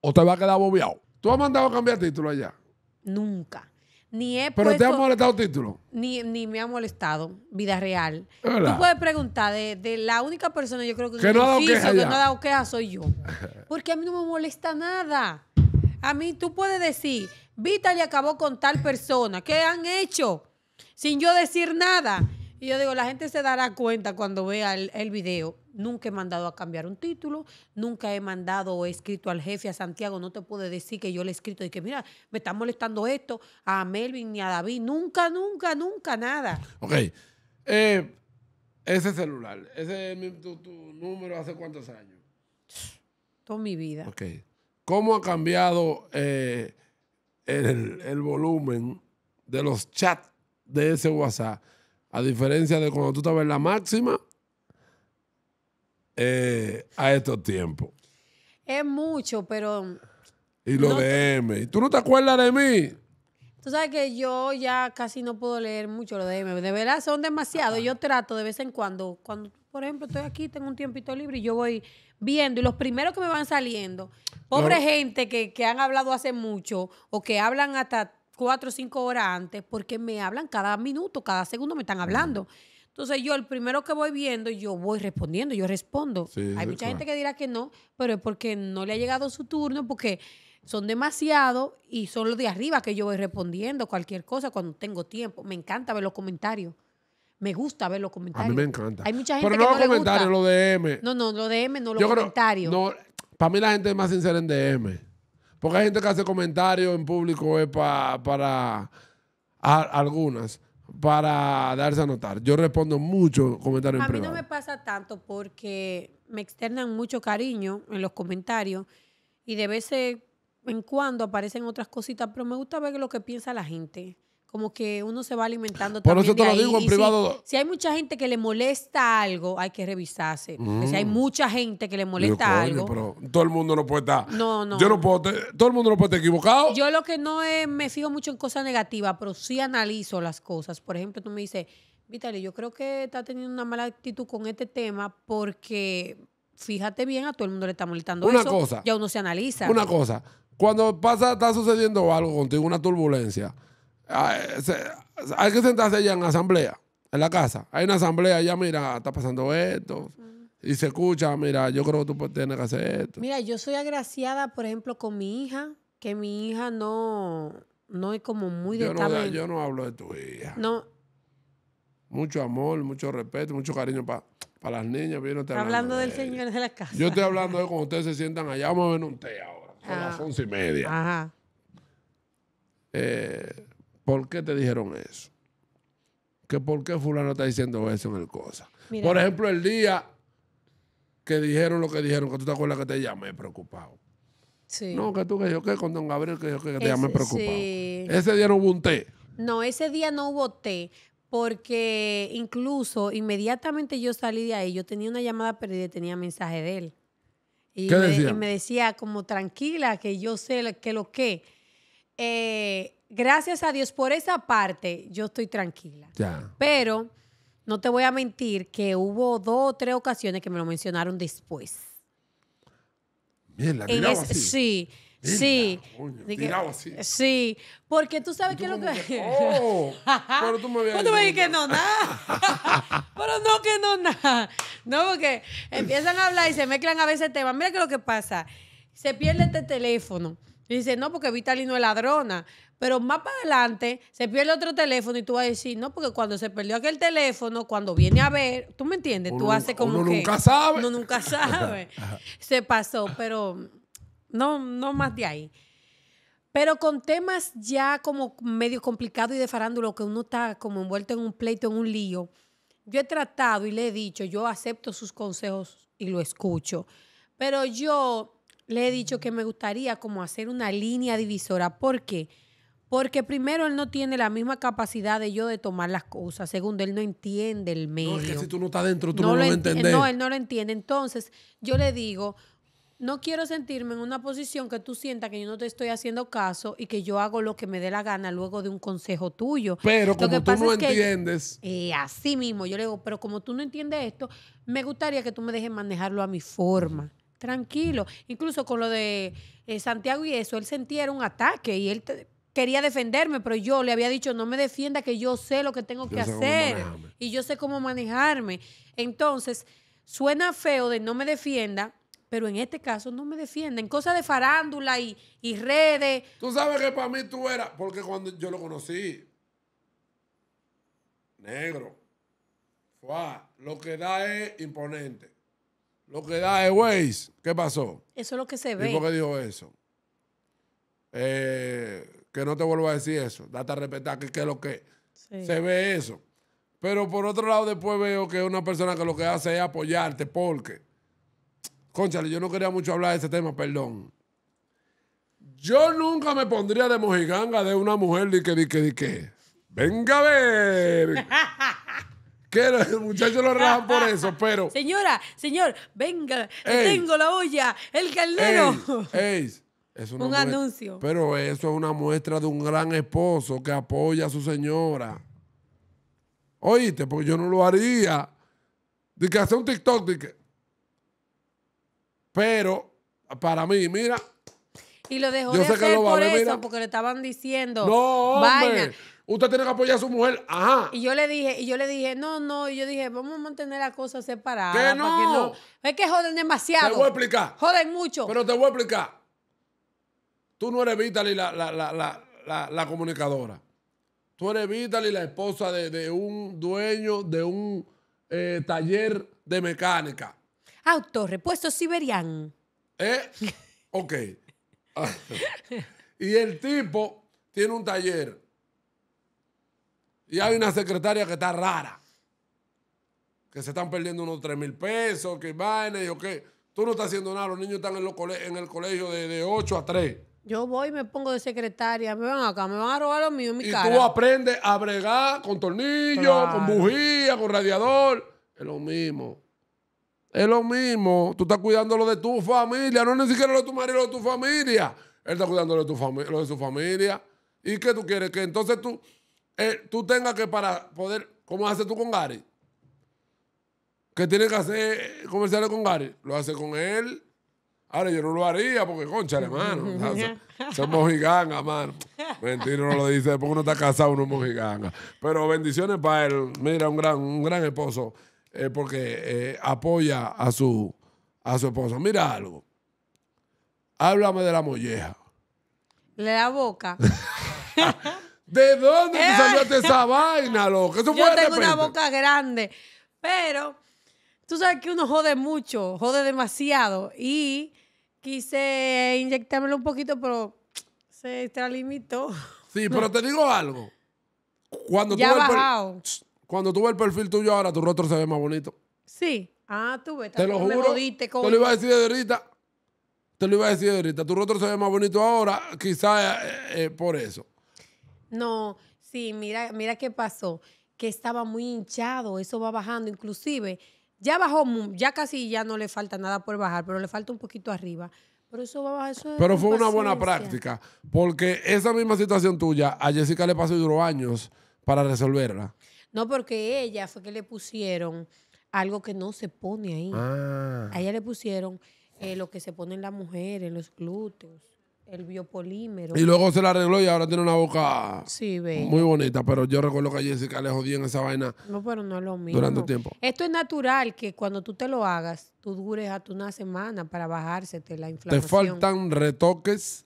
A: O te va a quedar bobeado. ¿Tú has mandado a cambiar título allá?
B: Nunca. Ni he ¿Pero te ha
A: molestado título?
B: Ni, ni me ha molestado, vida real. Tú puedes preguntar, de, la única persona yo creo que, no, ha que no ha dado queja soy yo. Porque a mí no me molesta nada. A mí tú puedes decir, Vita le acabó con tal persona. ¿Qué han hecho? sin yo decir nada. Y yo digo, la gente se dará cuenta cuando vea el, video. Nunca he mandado a cambiar un título, nunca he mandado o escrito al jefe, a Santiago, no te puede decir que yo le he escrito y que mira, me está molestando esto, a Melvin ni a David, nunca, nunca, nunca nada.
A: Ok, eh, ese celular, ese es tu, número hace cuántos años? Toda mi vida. Ok, ¿cómo ha cambiado eh, el volumen de los chats de ese WhatsApp. A diferencia de cuando tú estabas en la máxima eh, a estos tiempos.
B: Es mucho, pero.
A: Y lo de M. tú no te acuerdas de mí?
B: Tú sabes que yo ya casi no puedo leer mucho lo de M. De verdad, son demasiados. Yo trato de vez en cuando, cuando, por ejemplo, estoy aquí, tengo un tiempito libre y yo voy viendo. Y los primeros que me van saliendo, pobre gente que, que han hablado hace mucho o que hablan hasta cuatro o cinco horas antes porque me hablan cada minuto, cada segundo me están hablando. Entonces yo el primero que voy viendo, yo voy respondiendo, yo respondo. Hay mucha gente que dirá que no, pero es porque no le ha llegado su turno, porque son demasiados y son los de arriba que yo voy respondiendo cualquier cosa cuando tengo tiempo. Me encanta ver los comentarios. Me gusta ver los comentarios. A mí me encanta. Hay mucha gente Pero no los comentarios, los DM. No, no, los DM no, los comentarios.
A: no, para mí la gente es más sincera en DM. Porque hay gente que hace comentarios en público es eh, para algunas, para darse a notar. Yo respondo mucho comentarios en A mí no me
B: pasa tanto porque me externan mucho cariño en los comentarios y de vez en cuando aparecen otras cositas, pero me gusta ver lo que piensa la gente como que uno se va alimentando Por también. Por eso te lo digo en privado. Si, hay mucha gente que le molesta algo, hay que revisarse. Si hay mm. mucha gente que le molesta algo. pero
A: todo el mundo no puede estar. No, no. Yo no puedo, todo el mundo no puede estar equivocado.
B: Yo lo que no es, me fijo mucho en cosas negativas, pero sí analizo las cosas. Por ejemplo, tú me dices, Vitali, yo creo que está teniendo una mala actitud con este tema porque fíjate bien, a todo el mundo le está molestando una eso. Cosa, ya uno se analiza. Una cosa,
A: cuando pasa, está sucediendo algo contigo, una turbulencia, Ah, hay que sentarse ya en asamblea, en la casa. Hay una asamblea, ya mira, está pasando esto. Y se escucha, mira, yo creo que tú tienes que hacer esto. Mira,
B: yo soy agraciada, por ejemplo, con mi hija, que mi hija no, no es como muy de yo no, yo
A: no hablo de tu hija. No. Mucho amor, mucho respeto, mucho cariño para las niñas. Yo hablando, del
B: señor de la casa. Yo
A: estoy hablando de cuando ustedes se sientan allá, vamos a ver un té
B: ahora. Son las ah.
A: once y media. Ajá. Eh, ¿Por qué te dijeron eso? Que por qué fulano está diciendo eso en el cosa. Por ejemplo, el día que dijeron lo que dijeron, que tú te acuerdas que te llamé preocupado. Sí. No, que tú que yo que con don Gabriel que yo que, te llamé preocupado. Ese día no hubo un té.
B: No, ese día no hubo té porque incluso inmediatamente yo salí de ahí, yo tenía una llamada perdida y tenía mensaje de él.
A: Y, me,
B: decía? como tranquila, que yo sé que lo que. Eh, gracias a Dios por esa parte, yo estoy tranquila. Ya. Pero no te voy a mentir que hubo dos o tres ocasiones que me lo mencionaron después.
A: Bien, la miraba así. Sí. sí.
B: Sí, porque tú sabes qué es lo que. Oh, pero tú me me dijiste que no, nada. pero no, que no, nada. No, porque empiezan a hablar y se mezclan a veces temas. Mira qué es lo que pasa. Se pierde este teléfono. Y dice, no, porque Vitaly no es ladrona. Pero más para adelante se pierde otro teléfono y tú vas a decir, no, porque cuando se perdió aquel teléfono, cuando viene a ver, tú me entiendes, tú haces como uno que... nunca sabe. Uno nunca sabe. se pasó, pero no, no más de ahí. Pero con temas ya como medio complicados y de farándulo, que uno está como envuelto en un pleito, en un lío, yo he tratado y le he dicho, yo acepto sus consejos y lo escucho. Pero yo le he dicho que me gustaría como hacer una línea divisora. ¿Por qué? Porque porque primero él no tiene la misma capacidad de yo de tomar las cosas. Segundo, él no entiende
A: el medio. No, es que si tú no estás dentro, tú no, lo, entiendes. No, él
B: no lo entiende. Entonces, yo le digo, no quiero sentirme en una posición que tú sientas que yo no te estoy haciendo caso y que yo hago lo que me dé la gana luego de un consejo tuyo. Pero lo como tú no entiendes. Eh, así mismo, yo le digo, pero como tú no entiendes esto, me gustaría que tú me dejes manejarlo a mi forma tranquilo. Incluso con lo de eh, Santiago y eso, él sentía un ataque y él te, quería defenderme, pero yo le había dicho, no me defienda, que yo sé lo que tengo que hacer y yo sé cómo manejarme. Entonces, suena feo de no me defienda, pero en este caso no me defienden. Cosas de farándula y, redes.
A: Tú sabes que para mí tú eras, porque cuando yo lo conocí, negro, lo que da es imponente. Lo que da es Waze. ¿Qué pasó?
B: Eso es lo que se ve. ¿Y por qué
A: dijo eso? Eh, que no te vuelva a decir eso. Date a respetar que, es lo que se ve eso. Pero por otro lado, después veo que es una persona que lo que hace es apoyarte porque, conchale, yo no quería mucho hablar de ese tema, perdón. Yo nunca me pondría de mojiganga de una mujer de que, de que, de que. Venga a ver. que el muchacho lo rajan por eso, pero.
B: Señora, señor, venga, tengo la olla, el caldero
A: un anuncio. Pero eso es una muestra de un gran esposo que apoya a su señora. Oíste, porque yo no lo haría. De que hace un TikTok, de Pero, para mí, mira.
B: Y lo dejó de hacer por eso, porque le estaban diciendo. No, Vaina.
A: Usted tiene que apoyar a su mujer. Ajá. Y yo
B: le dije, y yo le dije, no, no. Y yo dije, vamos a mantener las cosas separadas. ¿Qué no. Es que joden demasiado. Te voy a explicar.
A: Joden mucho. Pero te voy a explicar. Tú no eres Vitaly la, la, comunicadora. Tú eres Vitaly la esposa de, un dueño de un eh, taller de mecánica. Auto, repuesto siberian. ¿Eh? Ok. y el tipo tiene un taller. Y hay una secretaria que está rara. Que se están perdiendo unos 3 mil pesos, que vaina y qué. Tú no estás haciendo nada, los niños están en, en el colegio de, de 8 a 3.
B: Yo voy, me pongo de secretaria, me van acá, me van a robar lo mío, mi y Y tú
A: aprendes a bregar con tornillo, con bujía, con radiador. Es lo mismo. Es lo mismo. Tú estás cuidando lo de tu familia, no ni siquiera lo de tu marido, lo de tu familia. Él está cuidando lo de, tu de su familia. ¿Y qué tú quieres? Que entonces tú, eh, tú tengas que para poder, ¿cómo haces tú con Gary? ¿Qué tiene que hacer eh, comerciales con Gary? Lo hace con él Ahora yo no lo haría porque, concha, hermano. Son mojiganga, mano. Mentira, no lo dice. Porque uno está casado, uno es mojiganga. Pero bendiciones para él. Mira, un gran, un gran esposo. Eh, porque eh, apoya a su, a su esposa. Mira algo. Háblame de la molleja.
B: Le da boca.
A: ¿De dónde te eh, salió esa vaina, loco? yo tengo una
B: boca grande. Pero tú sabes que uno jode mucho, jode demasiado. Y quise inyectármelo un poquito, pero se extralimitó.
A: Sí, pero te digo algo. Cuando tuve el Cuando el perfil tuyo ahora, tu rostro se ve más bonito.
B: Sí. Ah, tú Te lo juro. Te lo iba a decir
A: de ahorita. Te lo iba a decir de ahorita. Tu rostro se ve más bonito ahora, quizás eh, eh, eh, por eso.
B: No, sí, mira, mira qué pasó. Que estaba muy hinchado. Eso va bajando. Inclusive ya bajó, ya casi ya no le falta nada por bajar, pero le falta un poquito arriba. Pero eso va a pero fue una buena práctica,
A: porque esa misma situación tuya a Jessica le pasó y duró años para resolverla.
B: No, porque ella fue que le pusieron algo que no se pone ahí. Ah. A ella le pusieron eh, lo que se pone en la mujer, en los glúteos. El biopolímero. Y luego se la arregló y
A: ahora tiene una boca
B: muy
A: bonita. Pero yo recuerdo que a Jessica le jodían esa vaina.
B: No, pero no es lo mismo. Durante tiempo. Esto es natural que cuando tú te lo hagas, tú dures hasta una semana para bajársete la inflamación. ¿Te faltan
A: retoques?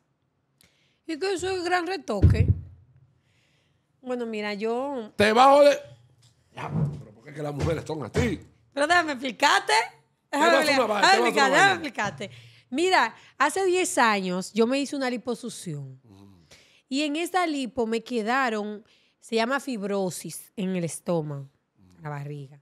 B: Y que eso es gran retoque. Bueno, mira, yo.
A: Te bajo de. Ya, pero ¿por qué que las mujeres son así?
B: Pero déjame explicarte.
A: déjame explicarte. Déjame
B: explicarte. Mira, hace 10 años yo me hice una liposucción. Y en esta lipo me quedaron, se llama fibrosis en el estómago, la barriga.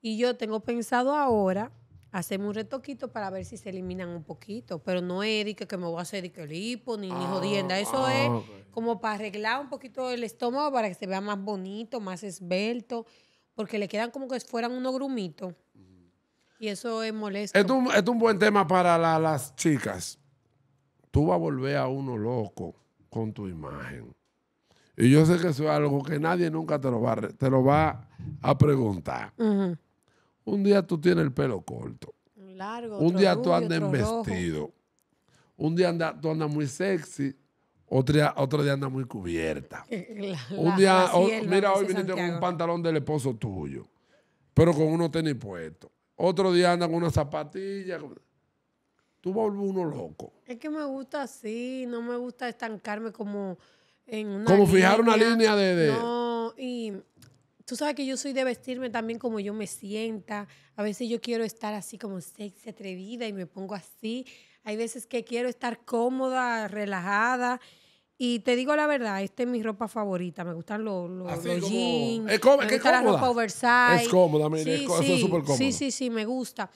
B: Y yo tengo pensado ahora hacerme un retoquito para ver si se eliminan un poquito. Pero no es que, me voy a hacer de que lipo ni, ni ah, jodienda. Eso ah, es como para arreglar un poquito el estómago para que se vea más bonito, más esbelto. Porque le quedan como que fueran unos grumitos. Y eso es molesto. Es
A: un, buen tema para las chicas. Tú vas a volver a uno loco con tu imagen. Y yo sé que eso es algo que nadie nunca te lo va, a, te lo va a preguntar.
B: Un
A: día tú tienes el pelo corto. un día tú andas en vestido. Un día tú andas muy sexy. Otro día, otro día andas muy cubierta.
B: un día, mira, hoy viniste con un
A: pantalón del esposo tuyo, pero con uno tenis puestos. Otro día andan con una zapatilla. Tú vuelves uno loco.
B: Es que me gusta así, no me gusta estancarme como en
A: una. Como fijar una línea de, de.
B: No, y tú sabes que yo soy de vestirme también como yo me sienta. A veces yo quiero estar así como sexy, atrevida y me pongo así. Hay veces que quiero estar cómoda, relajada y te digo la verdad, esta es mi ropa favorita. Me gustan los, los, jeans. Es cómoda, gusta es la Es cómoda, sí, sí, eso súper cómodo. Sí, sí, sí, me gusta.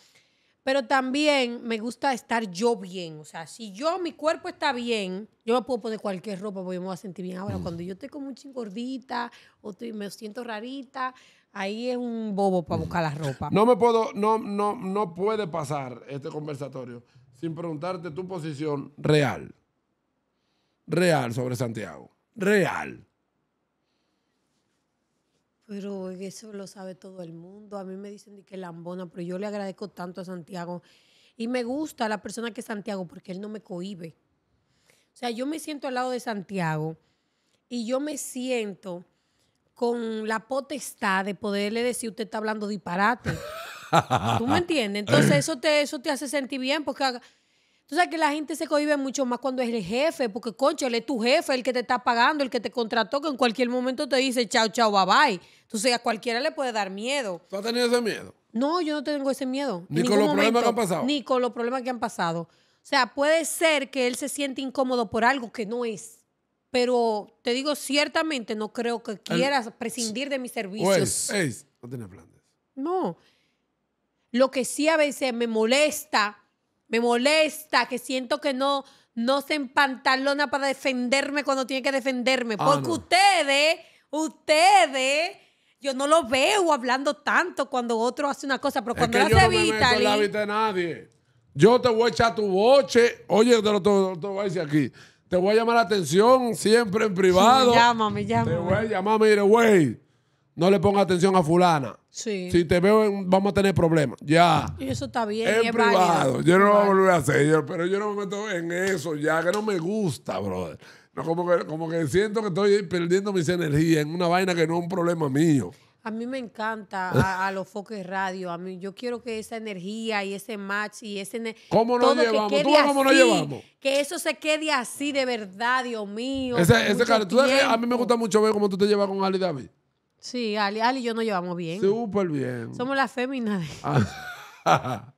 B: Pero también me gusta estar yo bien. O sea, si yo, mi cuerpo está bien, yo me puedo poner cualquier ropa porque me voy a sentir bien. Ahora, mm. cuando yo estoy como un gordita o me siento rarita, ahí es un bobo para buscar la
A: ropa. No me puedo, no, no, no puede pasar este conversatorio sin preguntarte tu posición real real sobre Santiago. Real.
B: Pero eso lo sabe todo el mundo. A mí me dicen que lambona, pero yo le agradezco tanto a Santiago. Y me gusta la persona que es Santiago porque él no me cohibe. O sea, yo me siento al lado de Santiago y yo me siento con la potestad de poderle decir usted está hablando disparate. ¿Tú me entiendes? Entonces eso te, eso te hace sentir bien porque o que la gente se cohibe mucho más cuando es el jefe, porque concho, él es tu jefe, el que te está pagando, el que te contrató, que en cualquier momento te dice chao, chao, bye bye. Entonces a cualquiera le puede dar miedo. ¿Tú
A: has tenido ese miedo?
B: No, yo no tengo ese miedo. Ni con los problemas que han pasado. Ni con los problemas que han pasado. O sea, puede ser que él se siente incómodo por algo que no es. Pero te digo, ciertamente no creo que quieras prescindir de mis servicios. no No. Lo que sí a veces me molesta me molesta, que siento que no, no se empantalona para defenderme cuando tiene que defenderme. Ah, porque ustedes, ustedes, yo no lo veo hablando tanto cuando otro hace una cosa, pero cuando es que no
A: me nadie. Yo te voy a echar tu boche. Oye, te lo, te voy a decir aquí. Te voy a llamar la atención siempre en privado. Sí, me llama,
B: me llama. Te voy a
A: llamar, mire, güey, no le ponga atención a fulana. Si te veo, vamos a tener problemas. Ya.
B: eso está bien. privado. Yo no lo
A: voy a volver a hacer. pero yo no me meto en eso. Ya que no me gusta, brother. No, como, que, como que siento que estoy perdiendo mis energías en una vaina que no es un problema mío.
B: A mí me encanta a, los foques radio. A mí, yo quiero que esa energía y ese match y ese. ¿Cómo todo que quede Que eso se quede así de verdad, Dios mío. a
A: mí me gusta mucho ver cómo tú te llevas con Ali David.
B: Sí, Ali, Ali y yo nos llevamos bien. Súper bien. Somos las féminas
A: ah.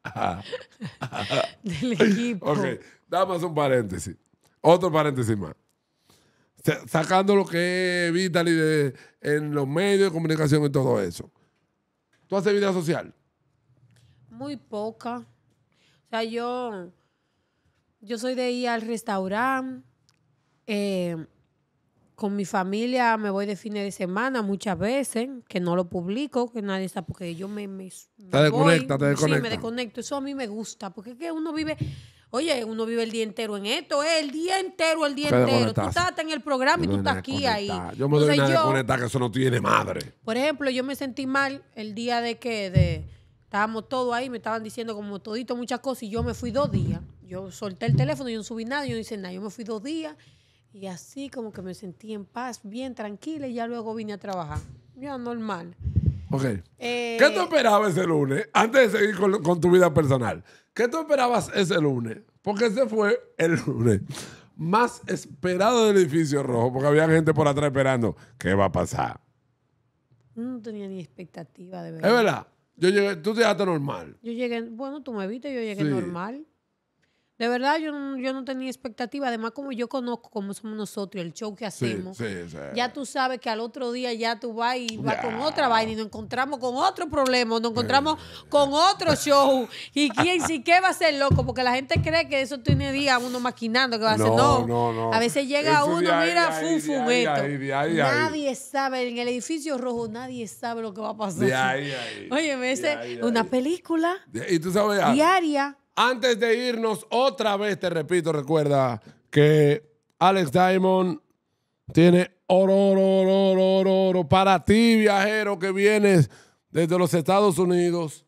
A: del equipo. Ok, damos un paréntesis. Otro paréntesis más. Sacando lo que es Vitali de, en los medios de comunicación y todo eso. ¿Tú haces vida social?
B: Muy poca. O sea, yo, yo soy de ir al restaurante. Eh, con mi familia me voy de fines de semana muchas veces, que no lo publico, que nadie está, porque yo me... me, desconecta, Sí, me desconecto. Eso a mí me gusta, porque es que uno vive... Oye, uno vive el día entero en esto, eh, el día entero, el día entero. Tú estás en el programa y tú estás aquí ahí. Yo me doy que
A: eso no tiene madre.
B: Por ejemplo, yo me sentí mal el día de que de, estábamos todos ahí, me estaban diciendo como todito muchas cosas y yo me fui dos días. Yo solté el teléfono, yo no subí nada, yo no hice nada. Yo me fui dos días y así como que me sentí en paz, bien tranquila, y ya luego vine a trabajar. Ya normal. Ok. Eh, ¿Qué
A: tú esperabas ese lunes? Antes de seguir con, tu vida personal. ¿Qué tú esperabas ese lunes? Porque ese fue el lunes más esperado del edificio rojo, porque había gente por atrás esperando. ¿Qué va a pasar?
B: No tenía ni expectativa de verdad. Es
A: verdad. Yo llegué, tú llegaste normal.
B: Yo llegué, bueno, tú me viste, yo llegué normal. De verdad, yo no, yo no tenía expectativa. Además, como yo conozco cómo somos nosotros, el show que hacemos, ya tú sabes que al otro día ya tú vas y vas con otra vaina y nos encontramos con otro problema, nos encontramos con otro show. Y quién sí qué va a ser loco, porque la gente cree que eso tiene día uno maquinando que va a ser. No, no, no, A veces llega uno, mira,
A: Nadie
B: sabe, en el edificio rojo nadie sabe lo que va a pasar. Oye, me dice una película
A: ¿Y diaria antes de irnos, otra vez te repito, recuerda que Alex Diamond tiene oro, oro, oro, oro, oro, para ti, viajero que vienes desde los Estados Unidos.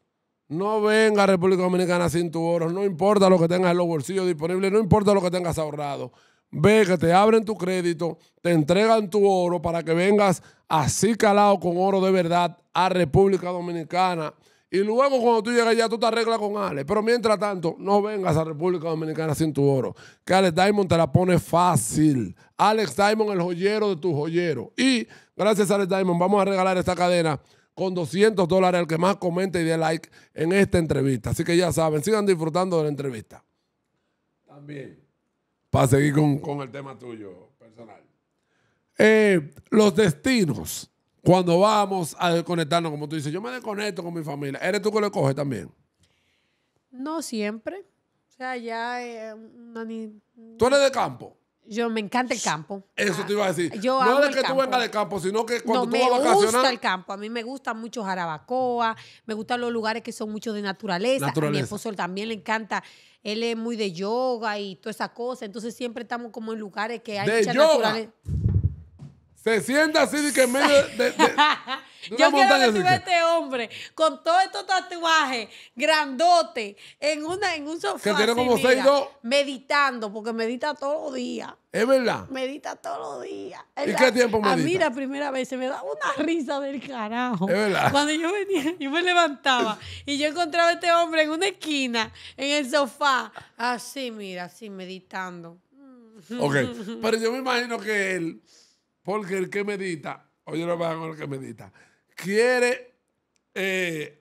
A: No venga a República Dominicana sin tu oro. No importa lo que tengas en los bolsillos disponibles, no importa lo que tengas ahorrado. Ve que te abren tu crédito, te entregan tu oro para que vengas así calado con oro de verdad a República Dominicana. Y luego cuando tú llegas allá, tú te arreglas con Alex. Pero mientras tanto, no vengas a República Dominicana sin tu oro. Que Alex Diamond te la pone fácil. Alex Diamond, el joyero de tu joyero. Y gracias a Alex Diamond, vamos a regalar esta cadena con 200 dólares al que más comente y dé like en esta entrevista. Así que ya saben, sigan disfrutando de la entrevista. También. Para seguir con, el tema tuyo personal. Eh, los destinos cuando vamos a desconectarnos, como tú dices, yo me desconecto con mi familia. ¿Eres tú que lo coge también?
B: No siempre. O sea, ya. Eh, ni,
A: ¿Tú eres de campo?
B: Yo me encanta el campo.
A: Eso te iba a decir. no es que tú vengas de campo, sino que cuando tú vas a vacacionar. Me gusta el
B: campo. A mí me gusta mucho Jarabacoa. Me gustan los lugares que son mucho de naturaleza. A mi esposo también le encanta. Él es muy de yoga y toda esa cosa. Entonces siempre estamos como en lugares que hay de mucha yoga. naturaleza.
A: Se sienta así de que en medio de, de, de
B: Yo quiero que a este hombre con todos estos tatuajes, grandote, en una en un sofá. Que tiene como seis dos. Meditando, porque medita todos los días. Es verdad. Medita todos los días. ¿Y qué tiempo medita? A mí la primera vez se me daba una risa del carajo. Es verdad. Cuando yo venía, yo me levantaba y yo encontraba a este hombre en una esquina, en el sofá, así, mira, así meditando.
A: Ok, pero yo me imagino que él porque el que medita, oye lo que con el que medita, quiere, eh,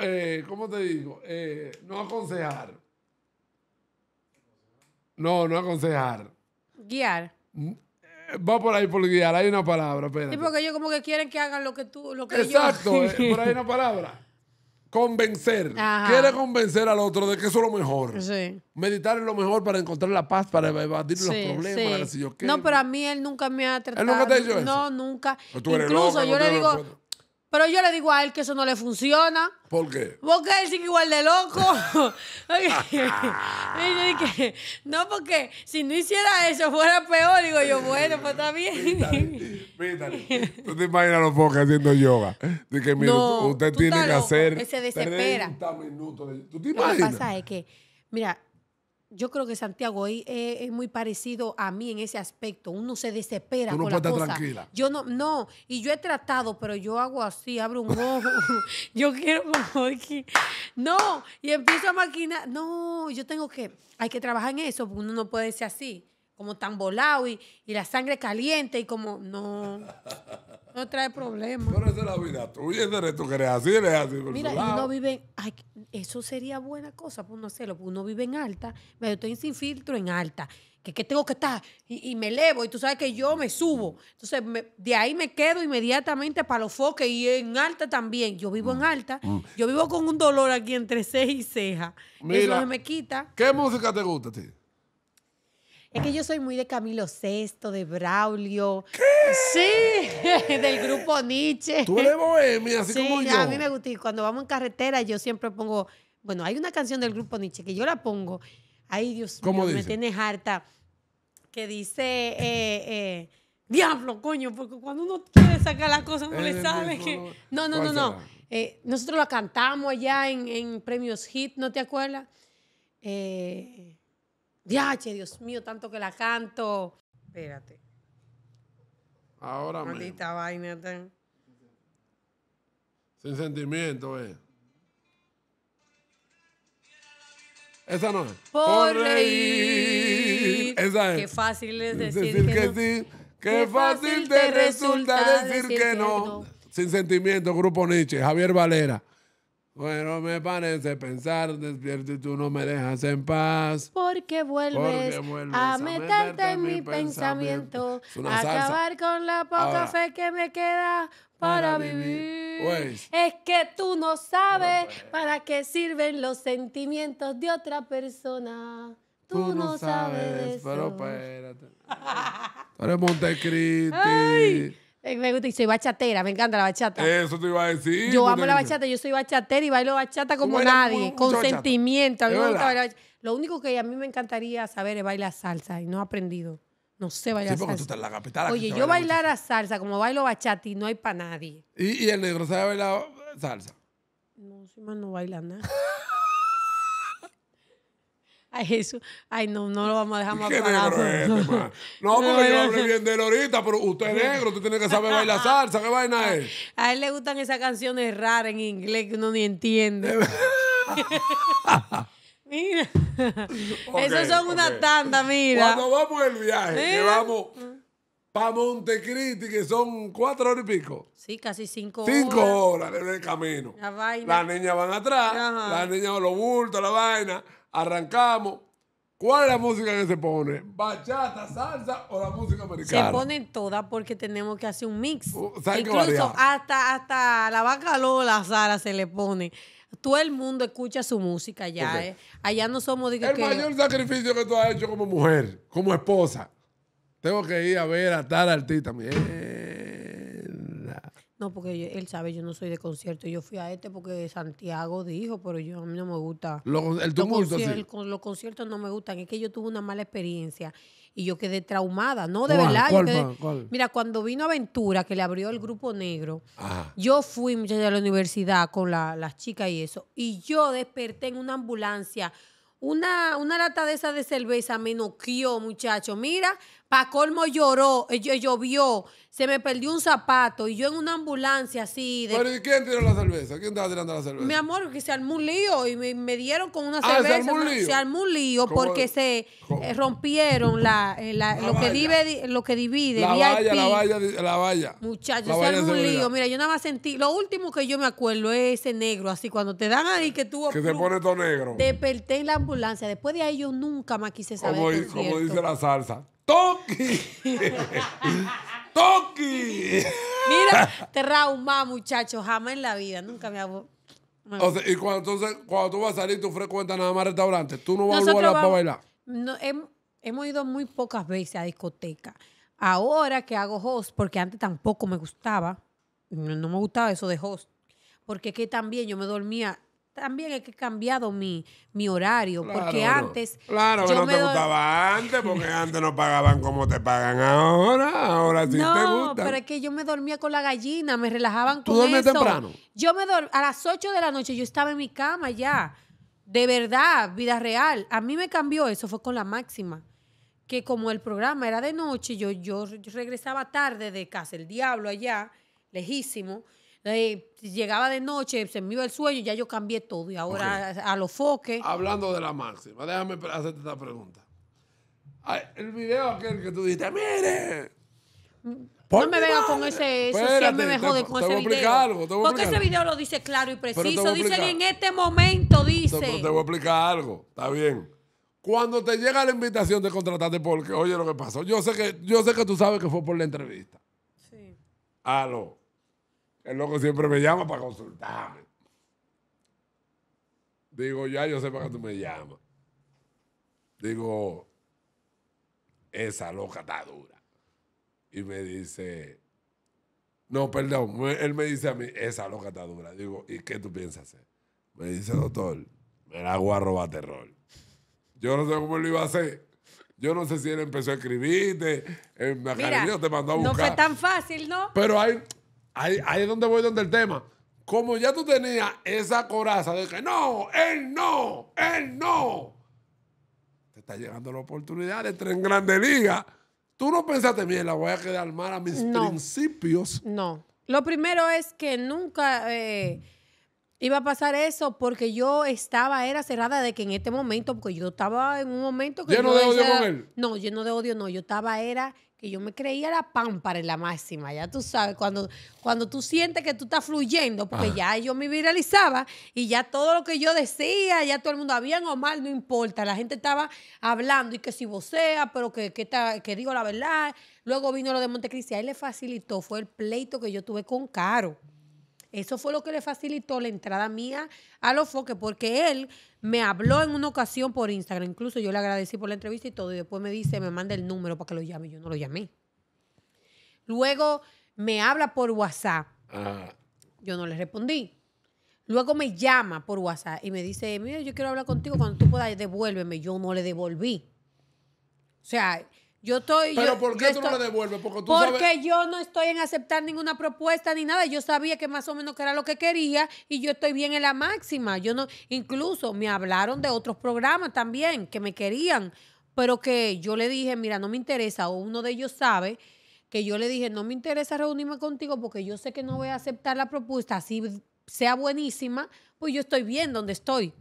A: eh, ¿cómo te digo? Eh, no aconsejar. No, no aconsejar. Guiar. Mm, va por ahí por guiar, hay una palabra, espérate. Sí,
B: porque ellos como que quieren que hagan lo que tú, lo que yo. Exacto, por ahí
A: una palabra convencer. Quiere convencer al otro de que eso es lo mejor. Meditar es lo mejor para encontrar la paz, para evadir los problemas, para si yo No, pero
B: a mí él nunca me ha tratado. nunca No, nunca. Incluso yo le digo, pero yo le digo a él que eso no le funciona. ¿Por qué? Porque él sigue igual de loco. y yo dije, no, porque si no hiciera eso fuera peor. Digo yo, bueno, pues está bien.
A: Pítale, Tú te imaginas los pocos haciendo yoga. Dije, mira, no, usted tiene que hacer. Se desespera. 30 minutos ¿Tú te imaginas? Lo que pasa es
B: que, mira, yo creo que Santiago es, eh, es, muy parecido a mí en ese aspecto. Uno se desespera con la estar cosa. Yo no, no, y yo he tratado, pero yo hago así, abro un ojo. yo quiero No, y empiezo a maquinar. No, yo tengo que, hay que trabajar en eso, porque uno no puede ser así, como tan volado y, y la sangre caliente y como, no. No trae problemas.
A: No la vida tuya, que eres así, eres así. Mira, uno
B: vive, ay, eso sería buena cosa por uno hacerlo, uno vive en alta, pero estoy sin filtro en alta, que, tengo que estar, y, me elevo, y tú sabes que yo me subo. Entonces, de ahí me quedo inmediatamente para los foques y en alta también. Yo vivo en mm, alta, mm. yo vivo con un dolor aquí entre ceja y ceja. Mira, eso me quita. ¿Qué
A: música te gusta ti? Es que
B: yo soy muy de Camilo Sexto, de Braulio. ¿Qué? Sí, del grupo Nietzsche. Tú eres bohemia, así como yo. a mí me gusta. Y cuando vamos en carretera, yo siempre pongo... Bueno, hay una canción del grupo Nietzsche que yo la pongo. Ay, Dios mío, me tienes harta. Que dice... Eh, eh, diablo, coño, porque cuando uno quiere sacar las cosas eh, no le sale. No, no, no, no. nosotros la cantamos allá en, en, Premios Hit, ¿no te acuerdas? Eh, Diache, Dios mío, tanto que la canto. Espérate.
A: Ahora Maldita vaina. Sin sentimiento, eh. Esa no es. Por, reír. Esa es. Qué fácil es decir, que, sí. Qué, fácil, te resulta, decir, que, no. Sin sentimiento, Grupo Nietzsche, Javier Valera. Bueno, me parece pensar, despierto y tú no me dejas en paz.
B: Porque vuelves, a, meterte en mi pensamiento,
A: acabar
B: con la poca fe que me queda para, vivir. Es que tú no sabes pues. para qué sirven los sentimientos de otra persona.
A: Tú, no, sabes, pero espérate. tú Montecristi.
B: Eh, me gusta y soy bachatera, me encanta la bachata. Eso
A: te iba a decir. Yo amo la bachata,
B: yo soy bachatera y bailo bachata como nadie, con sentimiento. A mí me Lo único que a mí me encantaría saber es bailar salsa y no he aprendido. No sé bailar salsa.
A: la capital, Oye, yo bailar
B: a salsa como bailo bachata y no hay para nadie.
A: ¿Y, el negro sabe bailar salsa?
B: No, si más no baila nada. eso. Ay, no, no lo vamos a dejar más ¿Qué negro es este, No, porque yo hablé bien
A: de él ahorita, pero usted es negro, usted tiene que saber bailar salsa. ¿Qué vaina es?
B: A él le gustan esas canciones raras en inglés que uno ni entiende. mira. Okay, Esos son una tanda, mira. Cuando vamos
A: el viaje, que vamos mm. para Montecristi, que son cuatro horas y pico.
B: Sí, casi cinco, horas. Cinco
A: horas en el camino. La vaina. Las niñas van atrás, las niñas los bultos, la vaina arrancamos. ¿Cuál es la música que se pone? ¿Bachata, salsa o la música americana? Se pone
B: toda porque tenemos que hacer un mix. Uh, Incluso hasta, hasta la vaca Lola Sara se le pone. Todo el mundo escucha su música ya. Eh. Allá no somos... que el mayor
A: sacrificio que tú has hecho como mujer, como esposa. Tengo que ir a ver a tal artista. también
B: no, porque él sabe, yo no soy de concierto. Yo fui a este porque Santiago dijo, pero yo a mí no me gusta. los, conciertos, no me gustan. Es que yo tuve una mala experiencia y yo quedé traumada. No, de verdad. Mira, cuando vino Aventura, que le abrió el grupo negro, yo fui a la universidad con la, las chicas y eso. Y yo desperté en una ambulancia. Una, una lata de esa de cerveza me noqueó, muchacho. Mira, Pa' colmo lloró, eh, llovió, se me perdió un zapato y yo en una ambulancia así. De... Pero ¿y quién
A: tiró la cerveza? ¿Quién estaba tirando la cerveza? Mi
B: amor, porque se armó un lío y me, dieron con una ah, cerveza. Se armó un lío, se armó un lío porque se eh, rompieron eh, la, lo, que divide, lo que divide. La valla, la valla,
A: la valla.
B: Muchachos, se armó un lío. Mira, yo nada más sentí, lo último que yo me acuerdo es ese negro, así cuando te dan ahí que tuvo. Que se pone todo negro. Desperté en la ambulancia. Después de ahí yo nunca más quise saber. como dice
A: la salsa. ¡Toki! ¡Toki!
B: Mira, te trauma, muchachos. Jamás en la vida. Nunca me hago. O y cuando,
A: entonces, cuando tú vas a salir, tú frecuentas nada más restaurantes. Tú no vas a volver a bailar.
B: hemos, ido muy pocas veces a discoteca. Ahora que hago host, porque antes tampoco me gustaba, no, me gustaba eso de host, porque que también yo me dormía también es que he cambiado mi, mi horario, porque antes...
A: Claro, que no te gustaba antes, porque antes no pagaban como te pagan ahora, ahora sí te gusta. No, pero es que
B: yo me dormía con la gallina, me relajaban con ¿Tú temprano? Yo me dormía, a las 8 de la noche yo estaba en mi cama ya, de verdad, vida real. A mí me cambió eso, fue con la máxima, que como el programa era de noche, yo, yo regresaba tarde de casa, el diablo allá, lejísimo, eh, llegaba de noche, se me iba el sueño, ya yo cambié todo. Y ahora a,
A: los foques. Hablando de la máxima, déjame hacerte esta pregunta. el video aquel que tú dijiste, mire. No me venga con ese, eso siempre me jode con te ese video. Algo, te voy a Porque ese video
B: lo dice claro y preciso. Dice en este momento, dice. Te, te voy a
A: explicar algo, está bien. Cuando te llega la invitación de contratarte porque, oye lo que pasó, yo sé que, yo sé que tú sabes que fue por la entrevista. Sí. Aló. El loco siempre me llama para consultarme. Digo, ya yo sé para qué tú me llamas. Digo, esa loca está dura. Y me dice, no, perdón, él me dice a mí, esa loca está dura. Digo, ¿y qué tú piensas hacer? Me dice, doctor, me la hago a terror. Yo no sé cómo lo iba a hacer. Yo no sé si él empezó a escribirte, en eh, la te mandó a buscar. No fue tan
B: fácil, ¿no?
A: Pero hay, Ahí, es donde voy donde el tema. Como ya tú tenías esa coraza de que no, él no, él no. Te está llegando la oportunidad de tren en Grande Liga. Tú no pensaste, bien, la voy a quedar mar a mis principios. No.
B: Lo primero es que nunca eh, iba a pasar eso porque yo estaba, era cerrada de que en este momento, porque yo estaba en un momento que... ¿Lleno de odio con él? No, lleno de odio no. Yo estaba, era y yo me creía la pámpara en la máxima, ya tú sabes, cuando, cuando tú sientes que tú estás fluyendo, porque ya yo me viralizaba y ya todo lo que yo decía, ya todo el mundo, bien o mal, no importa, la gente estaba hablando y que si vocea, pero que, digo la verdad. Luego vino lo de Montecristi, ahí le facilitó, fue el pleito que yo tuve con Caro. Eso fue lo que le facilitó la entrada mía a los foques, porque él me habló en una ocasión por Instagram. Incluso yo le agradecí por la entrevista y todo. Y después me dice, me manda el número para que lo llame. Yo no lo llamé. Luego me habla por WhatsApp. Ah. Yo no le respondí. Luego me llama por WhatsApp y me dice, mira, yo quiero hablar contigo cuando tú puedas, devuélveme. Yo no le devolví. O sea, yo estoy. Pero ¿por qué tú no devuelves? Porque, porque yo no estoy en aceptar ninguna propuesta ni nada. Yo sabía que más o menos que era lo que quería y yo estoy bien en la máxima. Yo no, incluso me hablaron de otros programas también que me querían, pero que yo le dije, mira, no me interesa. O uno de ellos sabe que yo le dije, no me interesa reunirme contigo porque yo sé que no voy a aceptar la propuesta así sea buenísima, pues yo estoy bien donde estoy.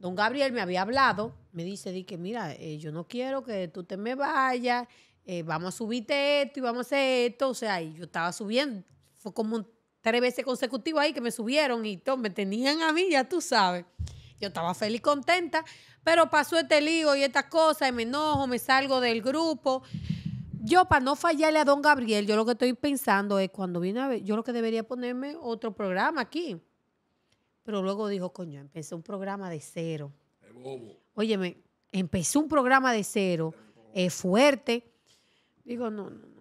B: Don Gabriel me había hablado, me dice, di que mira, eh, yo no quiero que tú te me vayas, eh, vamos a subirte esto y vamos a hacer esto. O sea, y yo estaba subiendo, fue como tres veces consecutivas ahí que me subieron y todo, me tenían a mí, ya tú sabes. Yo estaba feliz, contenta, pero pasó este lío y estas cosas, y me enojo, me salgo del grupo. Yo, para no fallarle a don Gabriel, yo lo que estoy pensando es cuando viene a ver, yo lo que debería ponerme otro programa aquí pero luego dijo, coño, empecé un programa de cero. Bobo. Óyeme, empecé un programa de cero, es eh, fuerte. Digo, no, no, no.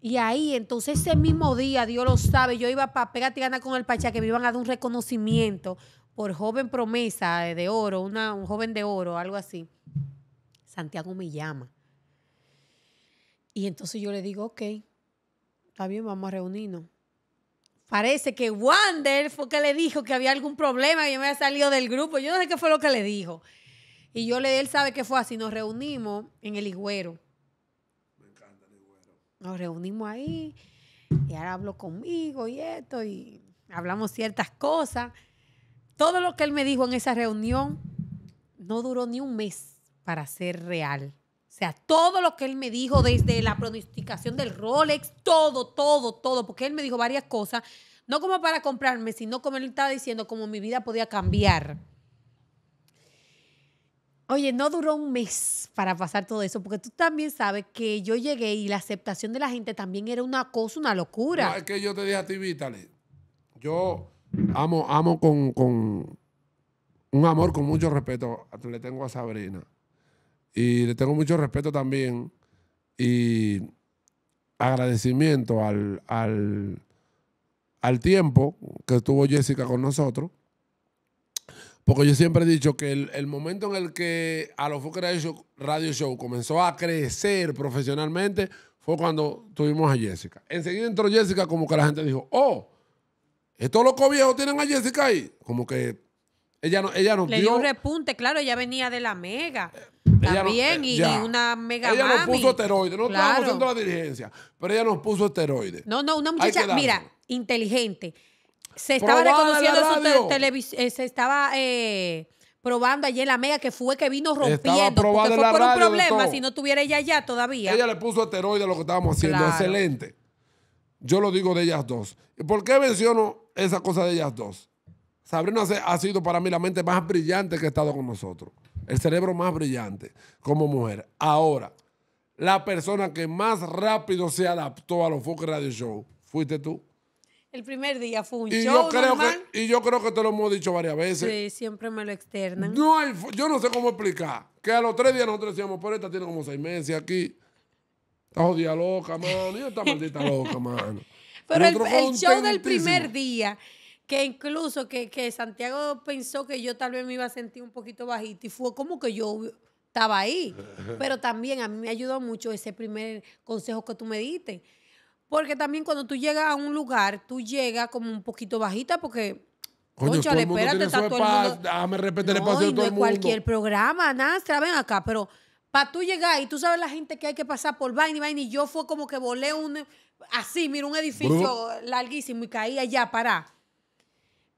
B: Y ahí, entonces, ese mismo día, Dios lo sabe, yo iba para Pégate Gana con el Pachá, que me iban a dar un reconocimiento por joven promesa de oro, una, un joven de oro, algo así. Santiago me llama. Y entonces yo le digo, ok, está bien, vamos a reunirnos. Parece que Wander fue que le dijo que había algún problema, y yo me había salido del grupo. Yo no sé qué fue lo que le dijo. Y yo le él sabe que fue así. Nos reunimos en el Higüero. Me encanta el Higüero. Nos reunimos ahí. Y ahora habló conmigo y esto. Y hablamos ciertas cosas. Todo lo que él me dijo en esa reunión no duró ni un mes para ser real. O sea, todo lo que él me dijo, desde la pronosticación del Rolex, todo, todo, todo, porque él me dijo varias cosas, no como para comprarme, sino como él estaba diciendo, como mi vida podía cambiar. Oye, no duró un mes para pasar todo eso, porque tú también sabes que yo llegué y la aceptación de la gente también era una cosa, una locura. No, es
A: que yo te dije a ti, Vítale. yo amo, amo con un amor, con mucho respeto, le tengo a Sabrina. Y le tengo mucho respeto también y agradecimiento al, tiempo que estuvo Jessica con nosotros. Porque yo siempre he dicho que el, momento en el que a los Radio Show comenzó a crecer profesionalmente fue cuando tuvimos a Jessica. Enseguida entró Jessica como que la gente dijo, oh, estos locos viejos tienen a Jessica ahí. Como que ella no, ella Le dio un
B: repunte, claro, ella venía de la mega bien, eh, y, una mega Ella nos puso
A: esteroides. No estábamos haciendo la dirigencia, pero ella nos puso esteroides. No,
B: no, una muchacha, mira, inteligente. Se estaba reconociendo su eh, se estaba... Eh, probando allí en la mega que fue que vino rompiendo porque fue por un problema si no tuviera ella ya todavía ella le
A: puso esteroide a lo que estábamos haciendo excelente yo lo digo de ellas dos ¿por qué menciono esa cosa de ellas dos? Sabrina ha sido para mí la mente más brillante que ha estado con nosotros el cerebro más brillante como mujer. Ahora, la persona que más rápido se adaptó a los Fox Radio Show fuiste tú.
B: El primer día fue un show creo
A: y yo creo que te lo hemos dicho varias veces.
B: Sí, siempre me lo externan.
A: yo no sé cómo explicar. Que a los tres días nosotros decíamos, pero esta tiene como seis meses aquí. Está jodida loca, mano. Y esta maldita loca, mano. Pero el show del primer
B: día que incluso que, Santiago pensó que yo tal vez me iba a sentir un poquito bajita y fue como que yo estaba ahí. Pero también a mí me ayudó mucho ese primer consejo que tú me diste. Porque también cuando tú llegas a un lugar, tú llegas como un poquito bajita porque...
A: Coño, espérate, está todo el mundo... el espacio de todo el mundo. cualquier
B: programa, nada ven acá, pero para tú llegar y tú sabes la gente que hay que pasar por vaina y vaina y yo fue como que volé un... Así, mira, un edificio larguísimo y caí allá, pará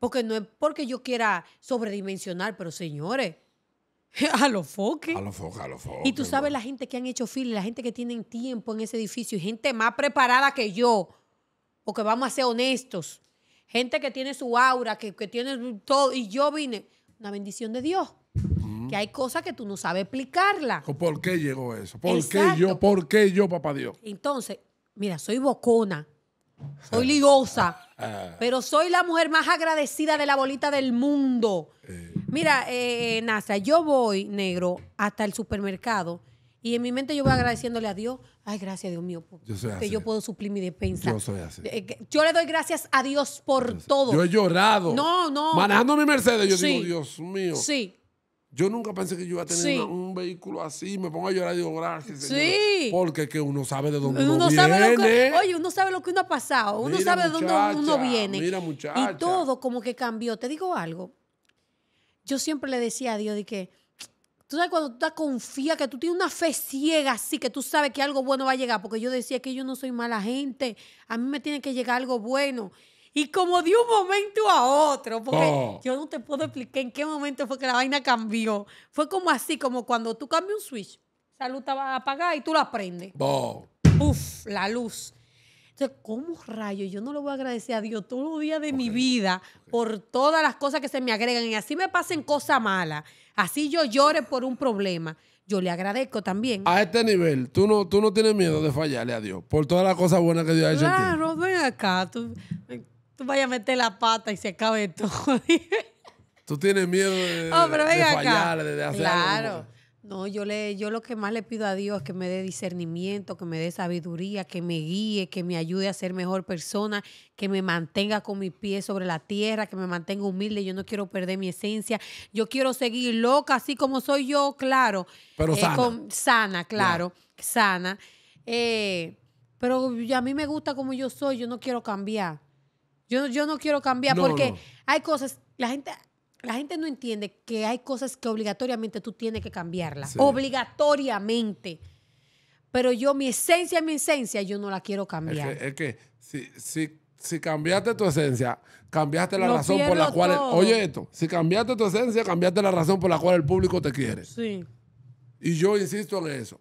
B: porque no es porque yo quiera sobredimensionar, pero señores, a lo foque.
A: A lo foque, a lo foque. Y tú
B: sabes la gente que han hecho fila, la gente que tienen tiempo en ese edificio, y gente más preparada que yo, porque vamos a ser honestos, gente que tiene su aura, que, tiene todo, y yo vine, una bendición de Dios. Que hay cosas que tú no sabes explicarla.
A: ¿Por qué llegó eso? ¿Por qué yo? ¿Por qué yo, papá Dios?
B: Entonces, mira, soy bocona. Soy ligosa. Ah. Pero soy la mujer más agradecida de la bolita del mundo. Eh. Mira, eh, eh, Nasa, yo voy, negro, hasta el supermercado y en mi mente yo voy agradeciéndole a Dios. Ay, gracias, Dios mío. Yo Que yo puedo suplir mi despensa. Eh, yo le doy gracias a Dios por todo. Yo he llorado. No, no. Manejando mi Mercedes, yo digo, Dios mío. Sí.
A: Yo nunca pensé que yo iba a tener un vehículo así. Me pongo a llorar y digo, gracias. Sí. Porque que uno sabe de dónde uno, viene. lo que,
B: oye, uno sabe lo que uno ha pasado. Uno sabe de dónde uno viene. Mira, Y todo como que cambió. Te digo algo. Yo siempre le decía a Dios de que, tú sabes cuando tú te confías, que tú tienes una fe ciega así, que tú sabes que algo bueno va a llegar. Porque yo decía que yo no soy mala gente. A mí me tiene que llegar algo bueno. Y como de un momento a otro, porque oh. yo no te puedo explicar en qué momento fue que la vaina cambió. Fue como así, como cuando tú cambias un switch, la luz a apagada y tú la prendes. Uf, la luz. Entonces, ¿cómo rayo? Yo no le voy a agradecer a Dios todos los días de mi vida por todas las cosas que se me agregan y así me pasen cosas malas, así yo llore por un problema yo le agradezco también.
A: A este nivel, tú no, tú no tienes miedo de fallarle a Dios por todas las cosas buenas que Dios ha hecho. en
B: ti? ven acá tú vayas a meter la pata y se acabe todo.
A: tú tienes miedo de, oh, fallar, de, hacer claro.
B: No, yo, le, yo lo que más le pido a Dios es que me dé discernimiento, que me dé sabiduría, que me guíe, que me ayude a ser mejor persona, que me mantenga con mis pies sobre la tierra, que me mantenga humilde. Yo no quiero perder mi esencia. Yo quiero seguir loca, así como soy yo, claro. Pero eh, sana. sana, claro. Sana. Eh, pero a mí me gusta como yo soy, yo no quiero cambiar. Yo, no quiero cambiar porque hay cosas, la gente, la gente no entiende que hay cosas que obligatoriamente tú tienes que cambiarlas. Obligatoriamente. Pero yo, mi esencia, mi esencia, yo no la quiero cambiar.
A: Es que, si, cambiaste tu esencia, cambiaste la razón por la cual. oye, esto. Si cambiaste tu esencia, cambiaste la razón por la cual el público te quiere. Sí. Y yo insisto en eso.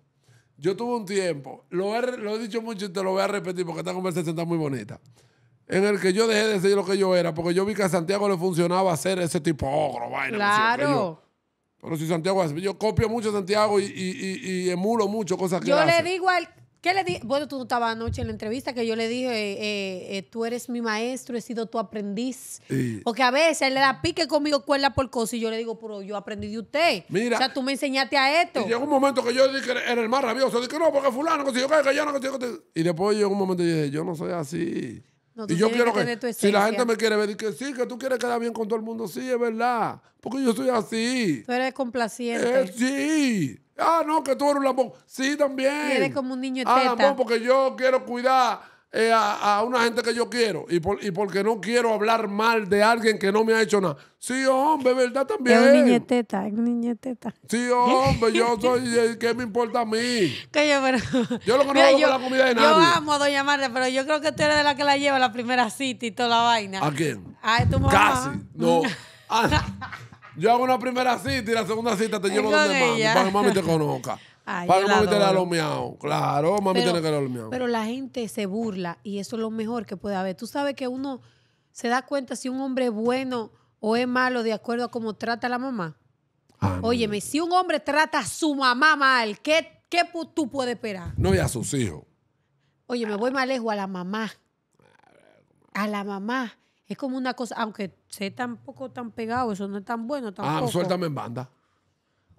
A: Yo tuve un tiempo, lo he, lo he dicho mucho y te lo voy a repetir porque esta conversación está muy bonita en el que yo dejé de ser lo que yo era, porque yo vi que a Santiago le funcionaba hacer ese tipo ogro, oh, vaina. Claro. pero si Santiago yo copio mucho a Santiago y, emulo mucho cosas que Yo le
B: digo al ¿Qué le dije? Bueno, tú estabas anoche en la entrevista que yo le dije, eh, eh, eh, tú eres mi maestro, he sido tu aprendiz. Porque a veces él le da pique conmigo cuerda por cosas y yo le digo, pero yo aprendí de usted. Mira. O sea, tú me enseñaste a esto. Y
A: llegó un momento que yo dije que era el más rabioso. Dije, no, porque fulano, que si yo que yo no, que yo que Y después llegó un momento y dije, yo no soy así y yo quiero que, si la gente me quiere ver, que sí, que tú quieres quedar bien con todo el mundo, sí, es verdad. Porque yo soy así. Tú eres complaciente. Eh, sí. Ah, no, que tú eres un lambón. Sí, también. eres como un niño ah, teta. Ah, porque yo quiero cuidar eh, a, a, una gente que yo quiero y, por, y porque no quiero hablar mal de alguien que no me ha hecho nada. Sí, hombre, ¿verdad? También. Es
B: niñeteta, es niñeteta.
A: Sí, hombre, yo soy eh, qué me importa a mí. pero... Yo lo que no la comida de nadie. Yo amo
B: a Doña Marta, pero yo creo que tú eres de la que la lleva la primera cita y toda la vaina. ¿A quién? A tu mamá. Casi,
A: no. Ah, yo hago una primera cita y la segunda cita te llevo donde ella? mami, para que mami te conozca. Para Claro, pero, la Pero
B: la gente se burla y eso es lo mejor que puede haber. Tú sabes que uno se da cuenta si un hombre es bueno o es malo de acuerdo a cómo trata a la mamá. Ah, Óyeme, si un hombre trata a su mamá mal, ¿qué, qué tú puedes esperar?
A: No, y a sus hijos.
B: Oye, me voy más lejos a la mamá. A la mamá. Es como una cosa, aunque sé tampoco tan pegado, eso no es tan bueno ah, tampoco. Ah, suéltame en
A: banda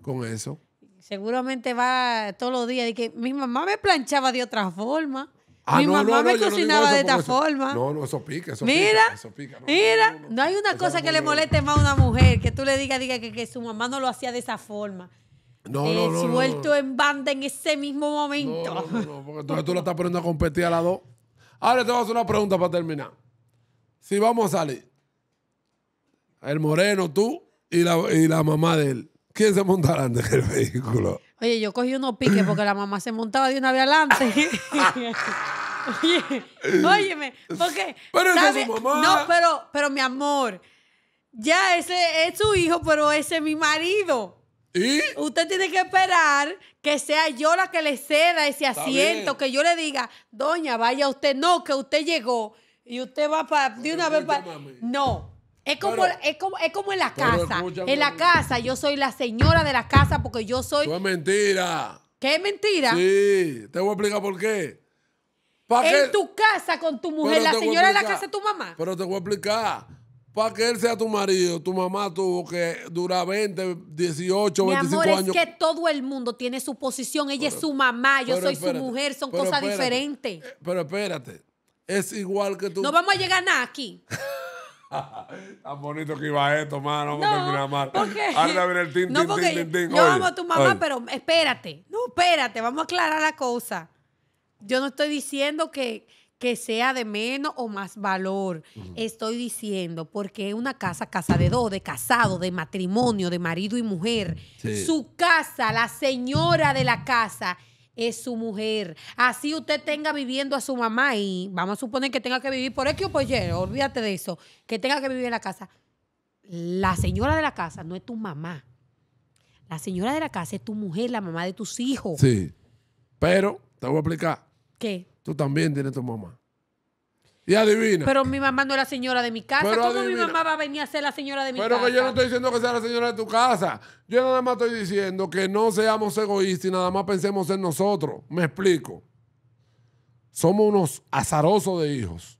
A: con eso
B: seguramente va todos los días. Y que mi mamá me planchaba de otra forma.
A: Ah, mi mamá me cocinaba de esta forma. No, no, eso pica. mira,
B: mira, no, hay una cosa que le moleste más a una mujer que tú le digas diga que, su mamá no lo hacía de esa forma.
A: No, eh, no, Suelto
B: en banda en ese mismo momento.
A: No, no, porque tú la estás poniendo a competir a las dos. Ahora te voy a hacer una pregunta para terminar. Si vamos a salir, el moreno, tú y la mamá de él. ¿Quién se monta adelante en el vehículo?
B: Oye, yo cogí unos piques porque la mamá se montaba de una vez adelante. Oye, óyeme, porque... Pero es su mamá. No, pero, pero mi amor, ya ese es su hijo, pero ese es mi marido. ¿Y? Usted tiene que esperar que sea yo la que le ceda ese asiento, que yo le diga, doña, vaya usted, no, que usted llegó y usted va para de una vez para... No, es como, como, en la casa. En la casa, yo soy la señora de la casa porque yo soy. Eso es
A: mentira.
B: ¿Qué es mentira?
A: Sí, te voy a explicar por qué. en tu
B: casa con tu mujer, la señora de la casa
A: es tu mamá. Pero te voy a explicar. Para que él sea tu marido, tu mamá tuvo que durar 20, 18, 25 años. amor, es
B: que todo el mundo tiene su posición. Ella es su mamá, yo soy su mujer, son cosas diferentes.
A: Eh, pero espérate, es igual que tú. No vamos
B: a llegar nada aquí.
A: Tan bonito que iba esto, mano. Vamos a terminar mal. Porque, el no, Yo a tu mamá,
B: pero espérate. No, espérate. Vamos a aclarar la cosa. Yo no estoy diciendo que, que sea de menos o más valor. Estoy diciendo porque una casa, casa de dos, de casado, de matrimonio, de marido y mujer. Su casa, la señora de la casa es su mujer. Así usted tenga viviendo a su mamá y vamos a suponer que tenga que vivir por aquí o por allá. olvídate de eso, que tenga que vivir en la casa. La señora de la casa no es tu mamá. La señora de la casa es tu mujer, la mamá de tus hijos.
A: Sí. Pero te voy a explicar. ¿Qué? Tú también tienes tu mamá. Y adivina. Pero
B: mi mamá no es la señora de mi casa. ¿Cómo mi mamá va a venir a ser la señora de mi casa? Pero que yo no estoy
A: diciendo que sea la señora de tu casa. Yo nada más estoy diciendo que no seamos egoístas y nada más pensemos en nosotros. Me explico. Somos unos azarosos de hijos.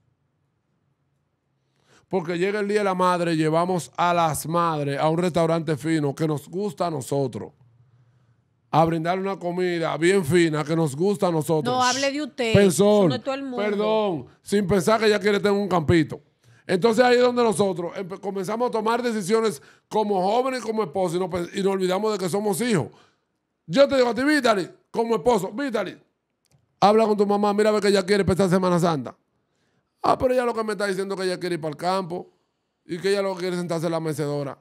A: Porque llega el día de la madre, llevamos a las madres a un restaurante fino que nos gusta a nosotros a brindar una comida bien fina que nos gusta a nosotros. No hable de usted. no todo el mundo. Perdón, sin pensar que ella quiere tener un campito. Entonces ahí es donde nosotros comenzamos a tomar decisiones como jóvenes y como esposos y nos, olvidamos de que somos hijos. Yo te digo a ti, Vitali, como esposo, Vitali, habla con tu mamá, mira a ver que ella quiere empezar Semana Santa. Ah, pero ella lo que me está diciendo es que ella quiere ir para el campo y que ella lo que quiere sentarse en la mecedora.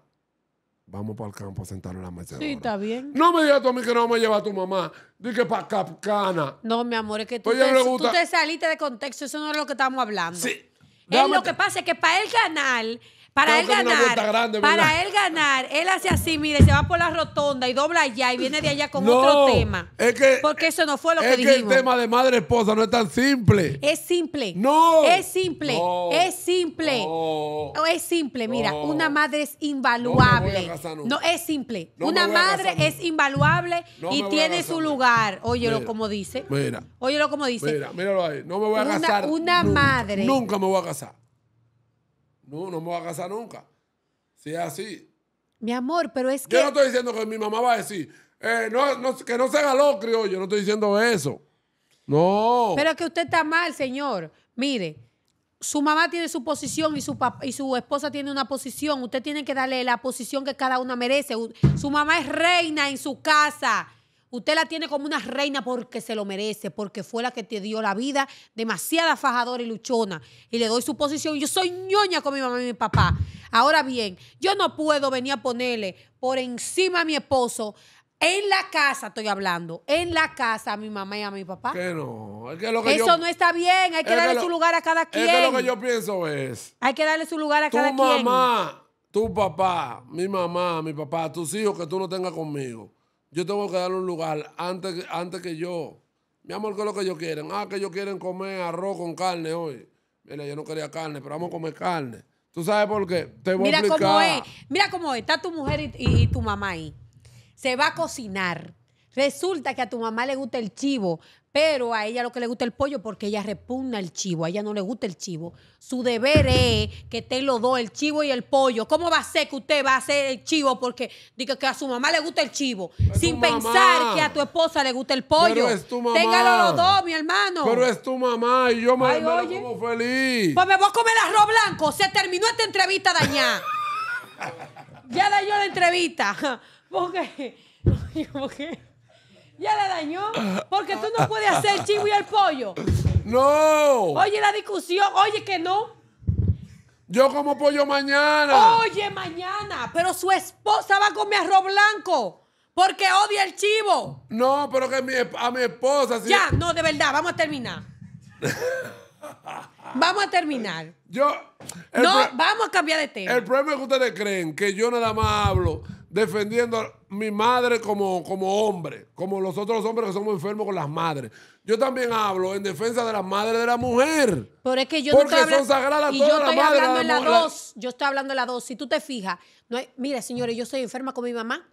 A: Vamos para el campo a sentarnos en la mesa Sí, está bien. No me digas tú a mí que no me lleva a tu mamá. Dije para Capcana.
B: No, mi amor, es que tú, pues te, te saliste de contexto. Eso no es lo que estamos hablando. Sí. Él, lo que pasa es que para el canal... Para él ganar, para él ganar, él hace así, mire, se va por la rotonda y dobla allá y viene de allá con otro tema. porque eso no fue lo que dijimos. Es que el tema
A: de madre esposa no es tan simple.
B: Es simple. No. Es simple. Es simple. Es simple. Mira, una madre es invaluable. no, es simple. una madre es invaluable y tiene su lugar. Óyelo como dice. Mira. Óyelo como dice. Mira,
A: míralo ahí. No me voy a una, casar. Una madre. Nunca me voy a casar. No, no me voy a casar nunca. Si es así. Mi amor, pero es que. Yo no estoy diciendo que mi mamá va a decir, eh, que no se haga locrio, yo no estoy diciendo eso. No.
B: Pero que usted está mal, señor. Mire, su mamá tiene su posición y su, y su esposa tiene una posición. Usted tiene que darle la posición que cada una merece. Su mamá es reina en su casa. Usted la tiene como una reina porque se lo merece, porque fue la que te dio la vida, demasiada fajadora y luchona. Y le doy su posición. Yo soy ñoña con mi mamá y mi papá. Ahora bien, yo no puedo venir a ponerle por encima a mi esposo en la casa estoy hablando, en la casa a mi mamá y a mi papá. Que
A: no, Eso no
B: está bien, hay que darle su lugar a cada quien. Es lo que
A: yo pienso es.
B: Hay que darle su lugar a cada quien. Tu mamá,
A: tu papá, mi mamá, mi papá, tus hijos que tú no tengas conmigo yo tengo que darle un lugar antes, antes que yo. Mi amor, ¿qué es lo que ellos quieren? Ah, que ellos quieren comer arroz con carne hoy. Mira, yo no quería carne, pero vamos a comer carne. ¿Tú sabes por qué? Te voy mira a explicar. Cómo es,
B: mira cómo es. Está tu mujer y tu mamá ahí. Se va a cocinar. Resulta que a tu mamá le gusta el chivo, pero a ella lo que le gusta el pollo porque ella repugna el chivo, a ella no le gusta el chivo. Su deber es que te lo do el chivo y el pollo. ¿Cómo va a ser que usted va a hacer el chivo porque diga que a su mamá le gusta el chivo, sin pensar que a tu esposa le gusta el pollo? Pero es tu mamá. Téngalo los dos, mi hermano. Pero es
A: tu mamá y yo me, lo como feliz.
B: Pues me voy a comer arroz blanco. Se terminó esta entrevista dañada. ya dañó la entrevista. ¿Por qué? ¿Por qué? Ya la dañó. Porque tú no puedes hacer el chivo y el pollo.
A: No. Oye,
B: la discusión. Oye, que no.
A: Yo como pollo mañana. Oye,
B: mañana. Pero su esposa va a comer arroz blanco. Porque odia el chivo. No, pero que a mi esposa. ya, no, de verdad. Vamos a terminar. vamos a terminar. Yo. No, vamos a cambiar de tema. El
A: problema es que ustedes creen que yo nada más hablo defendiendo a mi madre como, como hombre, como los otros hombres que somos enfermos con las madres. Yo también hablo en defensa de las madres de la mujer.
B: Pero es que yo porque son sagradas yo estoy las hablando madres, la, dos. Yo estoy hablando en la dos. Si tú te fijas, no mire, señores, yo soy enferma con mi mamá.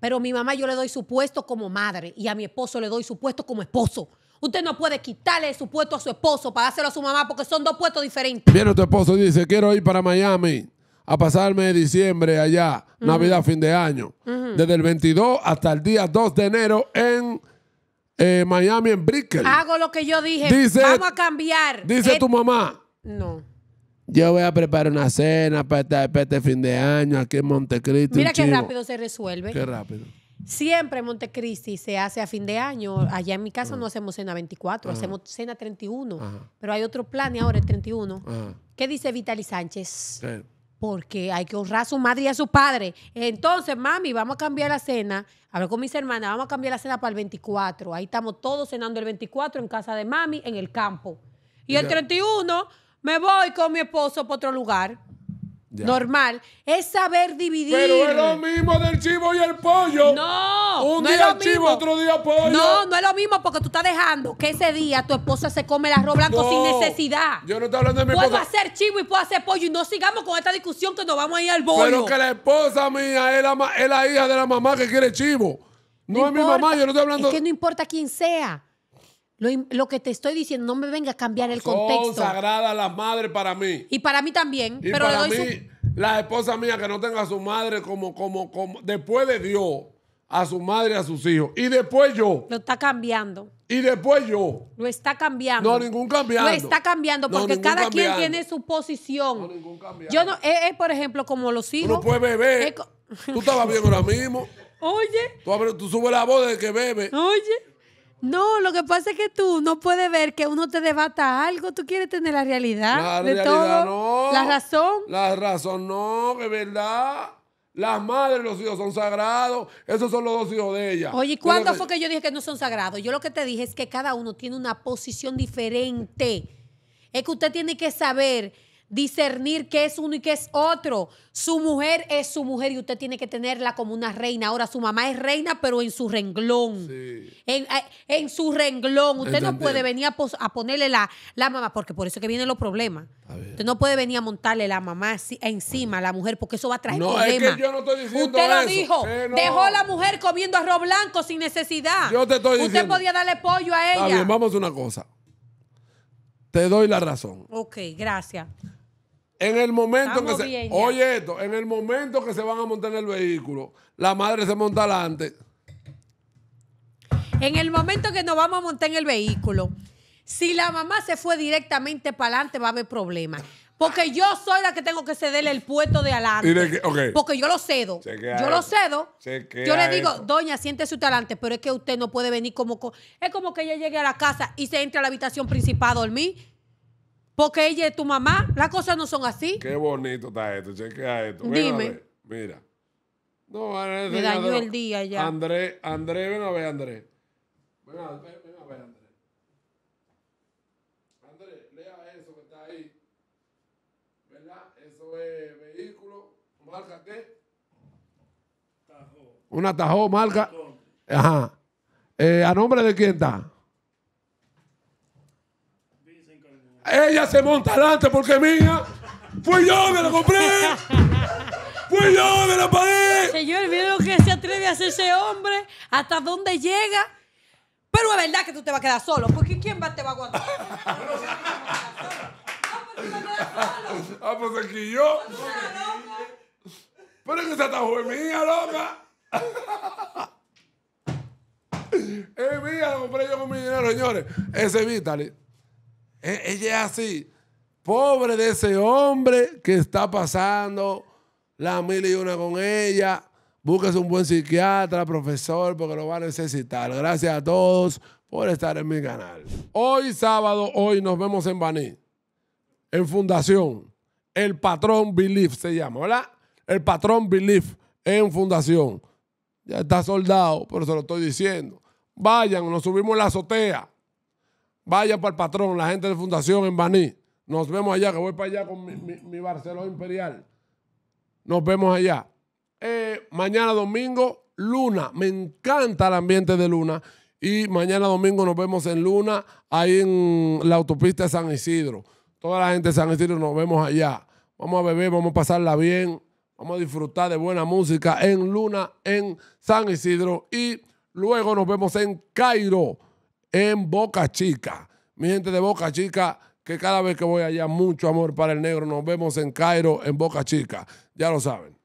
B: Pero a mi mamá yo le doy su puesto como madre y a mi esposo le doy su puesto como esposo. Usted no puede quitarle su puesto a su esposo para dárselo a su mamá porque son dos puestos diferentes.
A: Viene tu esposo y dice, quiero ir para Miami a pasarme de diciembre allá, Navidad a Navidad, fin de año. Desde el 22 hasta el día 2 de enero en eh, Miami, en Brickell.
B: Hago lo que yo dije. Vamos a cambiar.
A: Dice eh, tu mamá. No. Yo voy a preparar una cena para este, fin de año aquí en Montecristi. Mira qué rápido
B: se resuelve. Qué rápido. Siempre en Montecristi se hace a fin de año. Allá en mi casa ah. no hacemos cena 24, ah. hacemos cena 31. Pero hay otro plan y ahora es 31. ¿Qué dice Vitali Sánchez? porque hay que honrar a su madre y a su padre. Entonces, mami, vamos a cambiar la cena. Hablo con mis hermanas, vamos a cambiar la cena para el 24. Ahí estamos todos cenando el 24 en casa de mami, en el campo. Y el 31 me voy con mi esposo para otro lugar normal, es saber dividir. Pero es lo
A: mismo del chivo y el pollo. No. Un día chivo, otro día pollo. No,
B: no es lo mismo porque tú estás dejando que ese día tu esposa se come el arroz blanco sin necesidad.
A: Yo no estoy hablando de mi Puedo hacer
B: chivo y puedo hacer pollo y no sigamos con esta discusión que nos vamos a ir al bollo. Pero que la
A: esposa mía es la, hija de la mamá que quiere chivo. No, es mi mamá, yo no estoy hablando. Es que no
B: importa quién sea. Lo, que te estoy diciendo, no me venga a cambiar el contexto. Es
A: sagradas la madre para mí.
B: Y para mí también. pero para mí,
A: la esposa mía que no tenga a su madre como, como, como, después de Dios, a su madre y a sus hijos. Y después yo.
B: Lo está cambiando.
A: Y después yo.
B: Lo está cambiando. No, ningún cambiando. Lo está cambiando porque cada quien tiene su posición. No, ningún cambiando. Yo no, es eh, eh, por ejemplo, como los
A: hijos. no puede beber. Eh, tú estabas bien ahora mismo. Oye. Tú, tú subes la voz de que bebe. Oye.
B: No, lo que pasa es que tú no puedes ver que uno te debata algo. Tú quieres tener la realidad la de La razón.
A: La razón, no, que verdad. Las madres, los hijos son sagrados. Esos son los dos hijos de ella. Oye, ¿y ¿cuándo eh, fue
B: que yo dije que no son sagrados? Yo lo que te dije es que cada uno tiene una posición diferente. Es que usted tiene que saber discernir qué es uno y qué es otro. Su mujer es su mujer y usted tiene que tenerla como una reina. Ahora, su mamá es reina, pero en su renglón. Eh, en, su renglón. Usted no puede venir a, ponerle la, mamá, porque por eso que vienen los problemas. Usted no puede venir a montarle la mamá encima a la mujer, porque eso va a traer no, problemas. Es que yo no estoy diciendo usted lo dijo. Eh, Dejó a la mujer comiendo arroz blanco sin necesidad. Yo te estoy diciendo. Usted podía darle pollo a ella.
A: vamos a una cosa. Te doy la razón.
B: Ok, gracias.
A: En el momento que se. oye esto, en el momento que se van a montar en el vehículo, la madre se monta adelante.
B: En el momento que nos vamos a montar en el vehículo, si la mamá se fue directamente para adelante, va a haber problemas. Porque yo soy la que tengo que cederle el puesto de adelante. Porque yo lo cedo. yo lo cedo. Yo le digo, doña, siéntese usted adelante, pero es que usted no puede venir como... es como que ella llegue a la casa y se entre a la habitación principal a dormir porque ella es tu mamá. Las cosas no son así. Qué
A: bonito está esto, chequea esto. Dime. Mira. No, Me dañó el día ya. André, André, ven a ver, André. Ven a, ver, ven a ver, André. lea eso que está ahí. ¿Verdad? Eso es vehículo. Marca qué? Tajo. Una Tajo, marca. Ajá. Eh, ¿A nombre de quién está? Ella se monta adelante porque mía. Fui yo que la compré. Fui yo que la pagué. Señor, mire lo que se atreve a hacer ese hombre.
B: Hasta dónde llega. Pero es verdad que tú te vas a quedar solo. Porque ¿quién va, te va a aguantar?
A: Ah, pues aquí yo. Pero es que esa tajo es mía, loca. es mía, la compré yo con mi dinero, señores. Ese Vitali. E, ella es así. Pobre de ese hombre que está pasando la mil y una con ella. Búsquese un buen psiquiatra, profesor, porque lo va a necesitar. Gracias a todos por estar en mi canal. Hoy sábado, hoy nos vemos en Baní, en Fundación. El Patrón Belief se llama, ¿verdad? El Patrón Belief en Fundación. Ya está soldado, pero se lo estoy diciendo. Vayan, nos subimos la azotea. Vaya para el patrón, la gente de Fundación en Baní. Nos vemos allá, que voy para allá con mi, Barcelona Imperial. Nos vemos allá. Eh, mañana domingo, Luna. Me encanta el ambiente de Luna. Y mañana domingo nos vemos en Luna, ahí en la autopista de San Isidro. Toda la gente de San Isidro nos vemos allá. Vamos a beber, vamos a pasarla bien. Vamos a disfrutar de buena música en Luna, en San Isidro. Y luego nos vemos en Cairo en Boca Chica. Mi gente de Boca Chica, que cada vez que voy allá, mucho amor para el negro. Nos vemos en Cairo, en Boca Chica. Ya lo saben.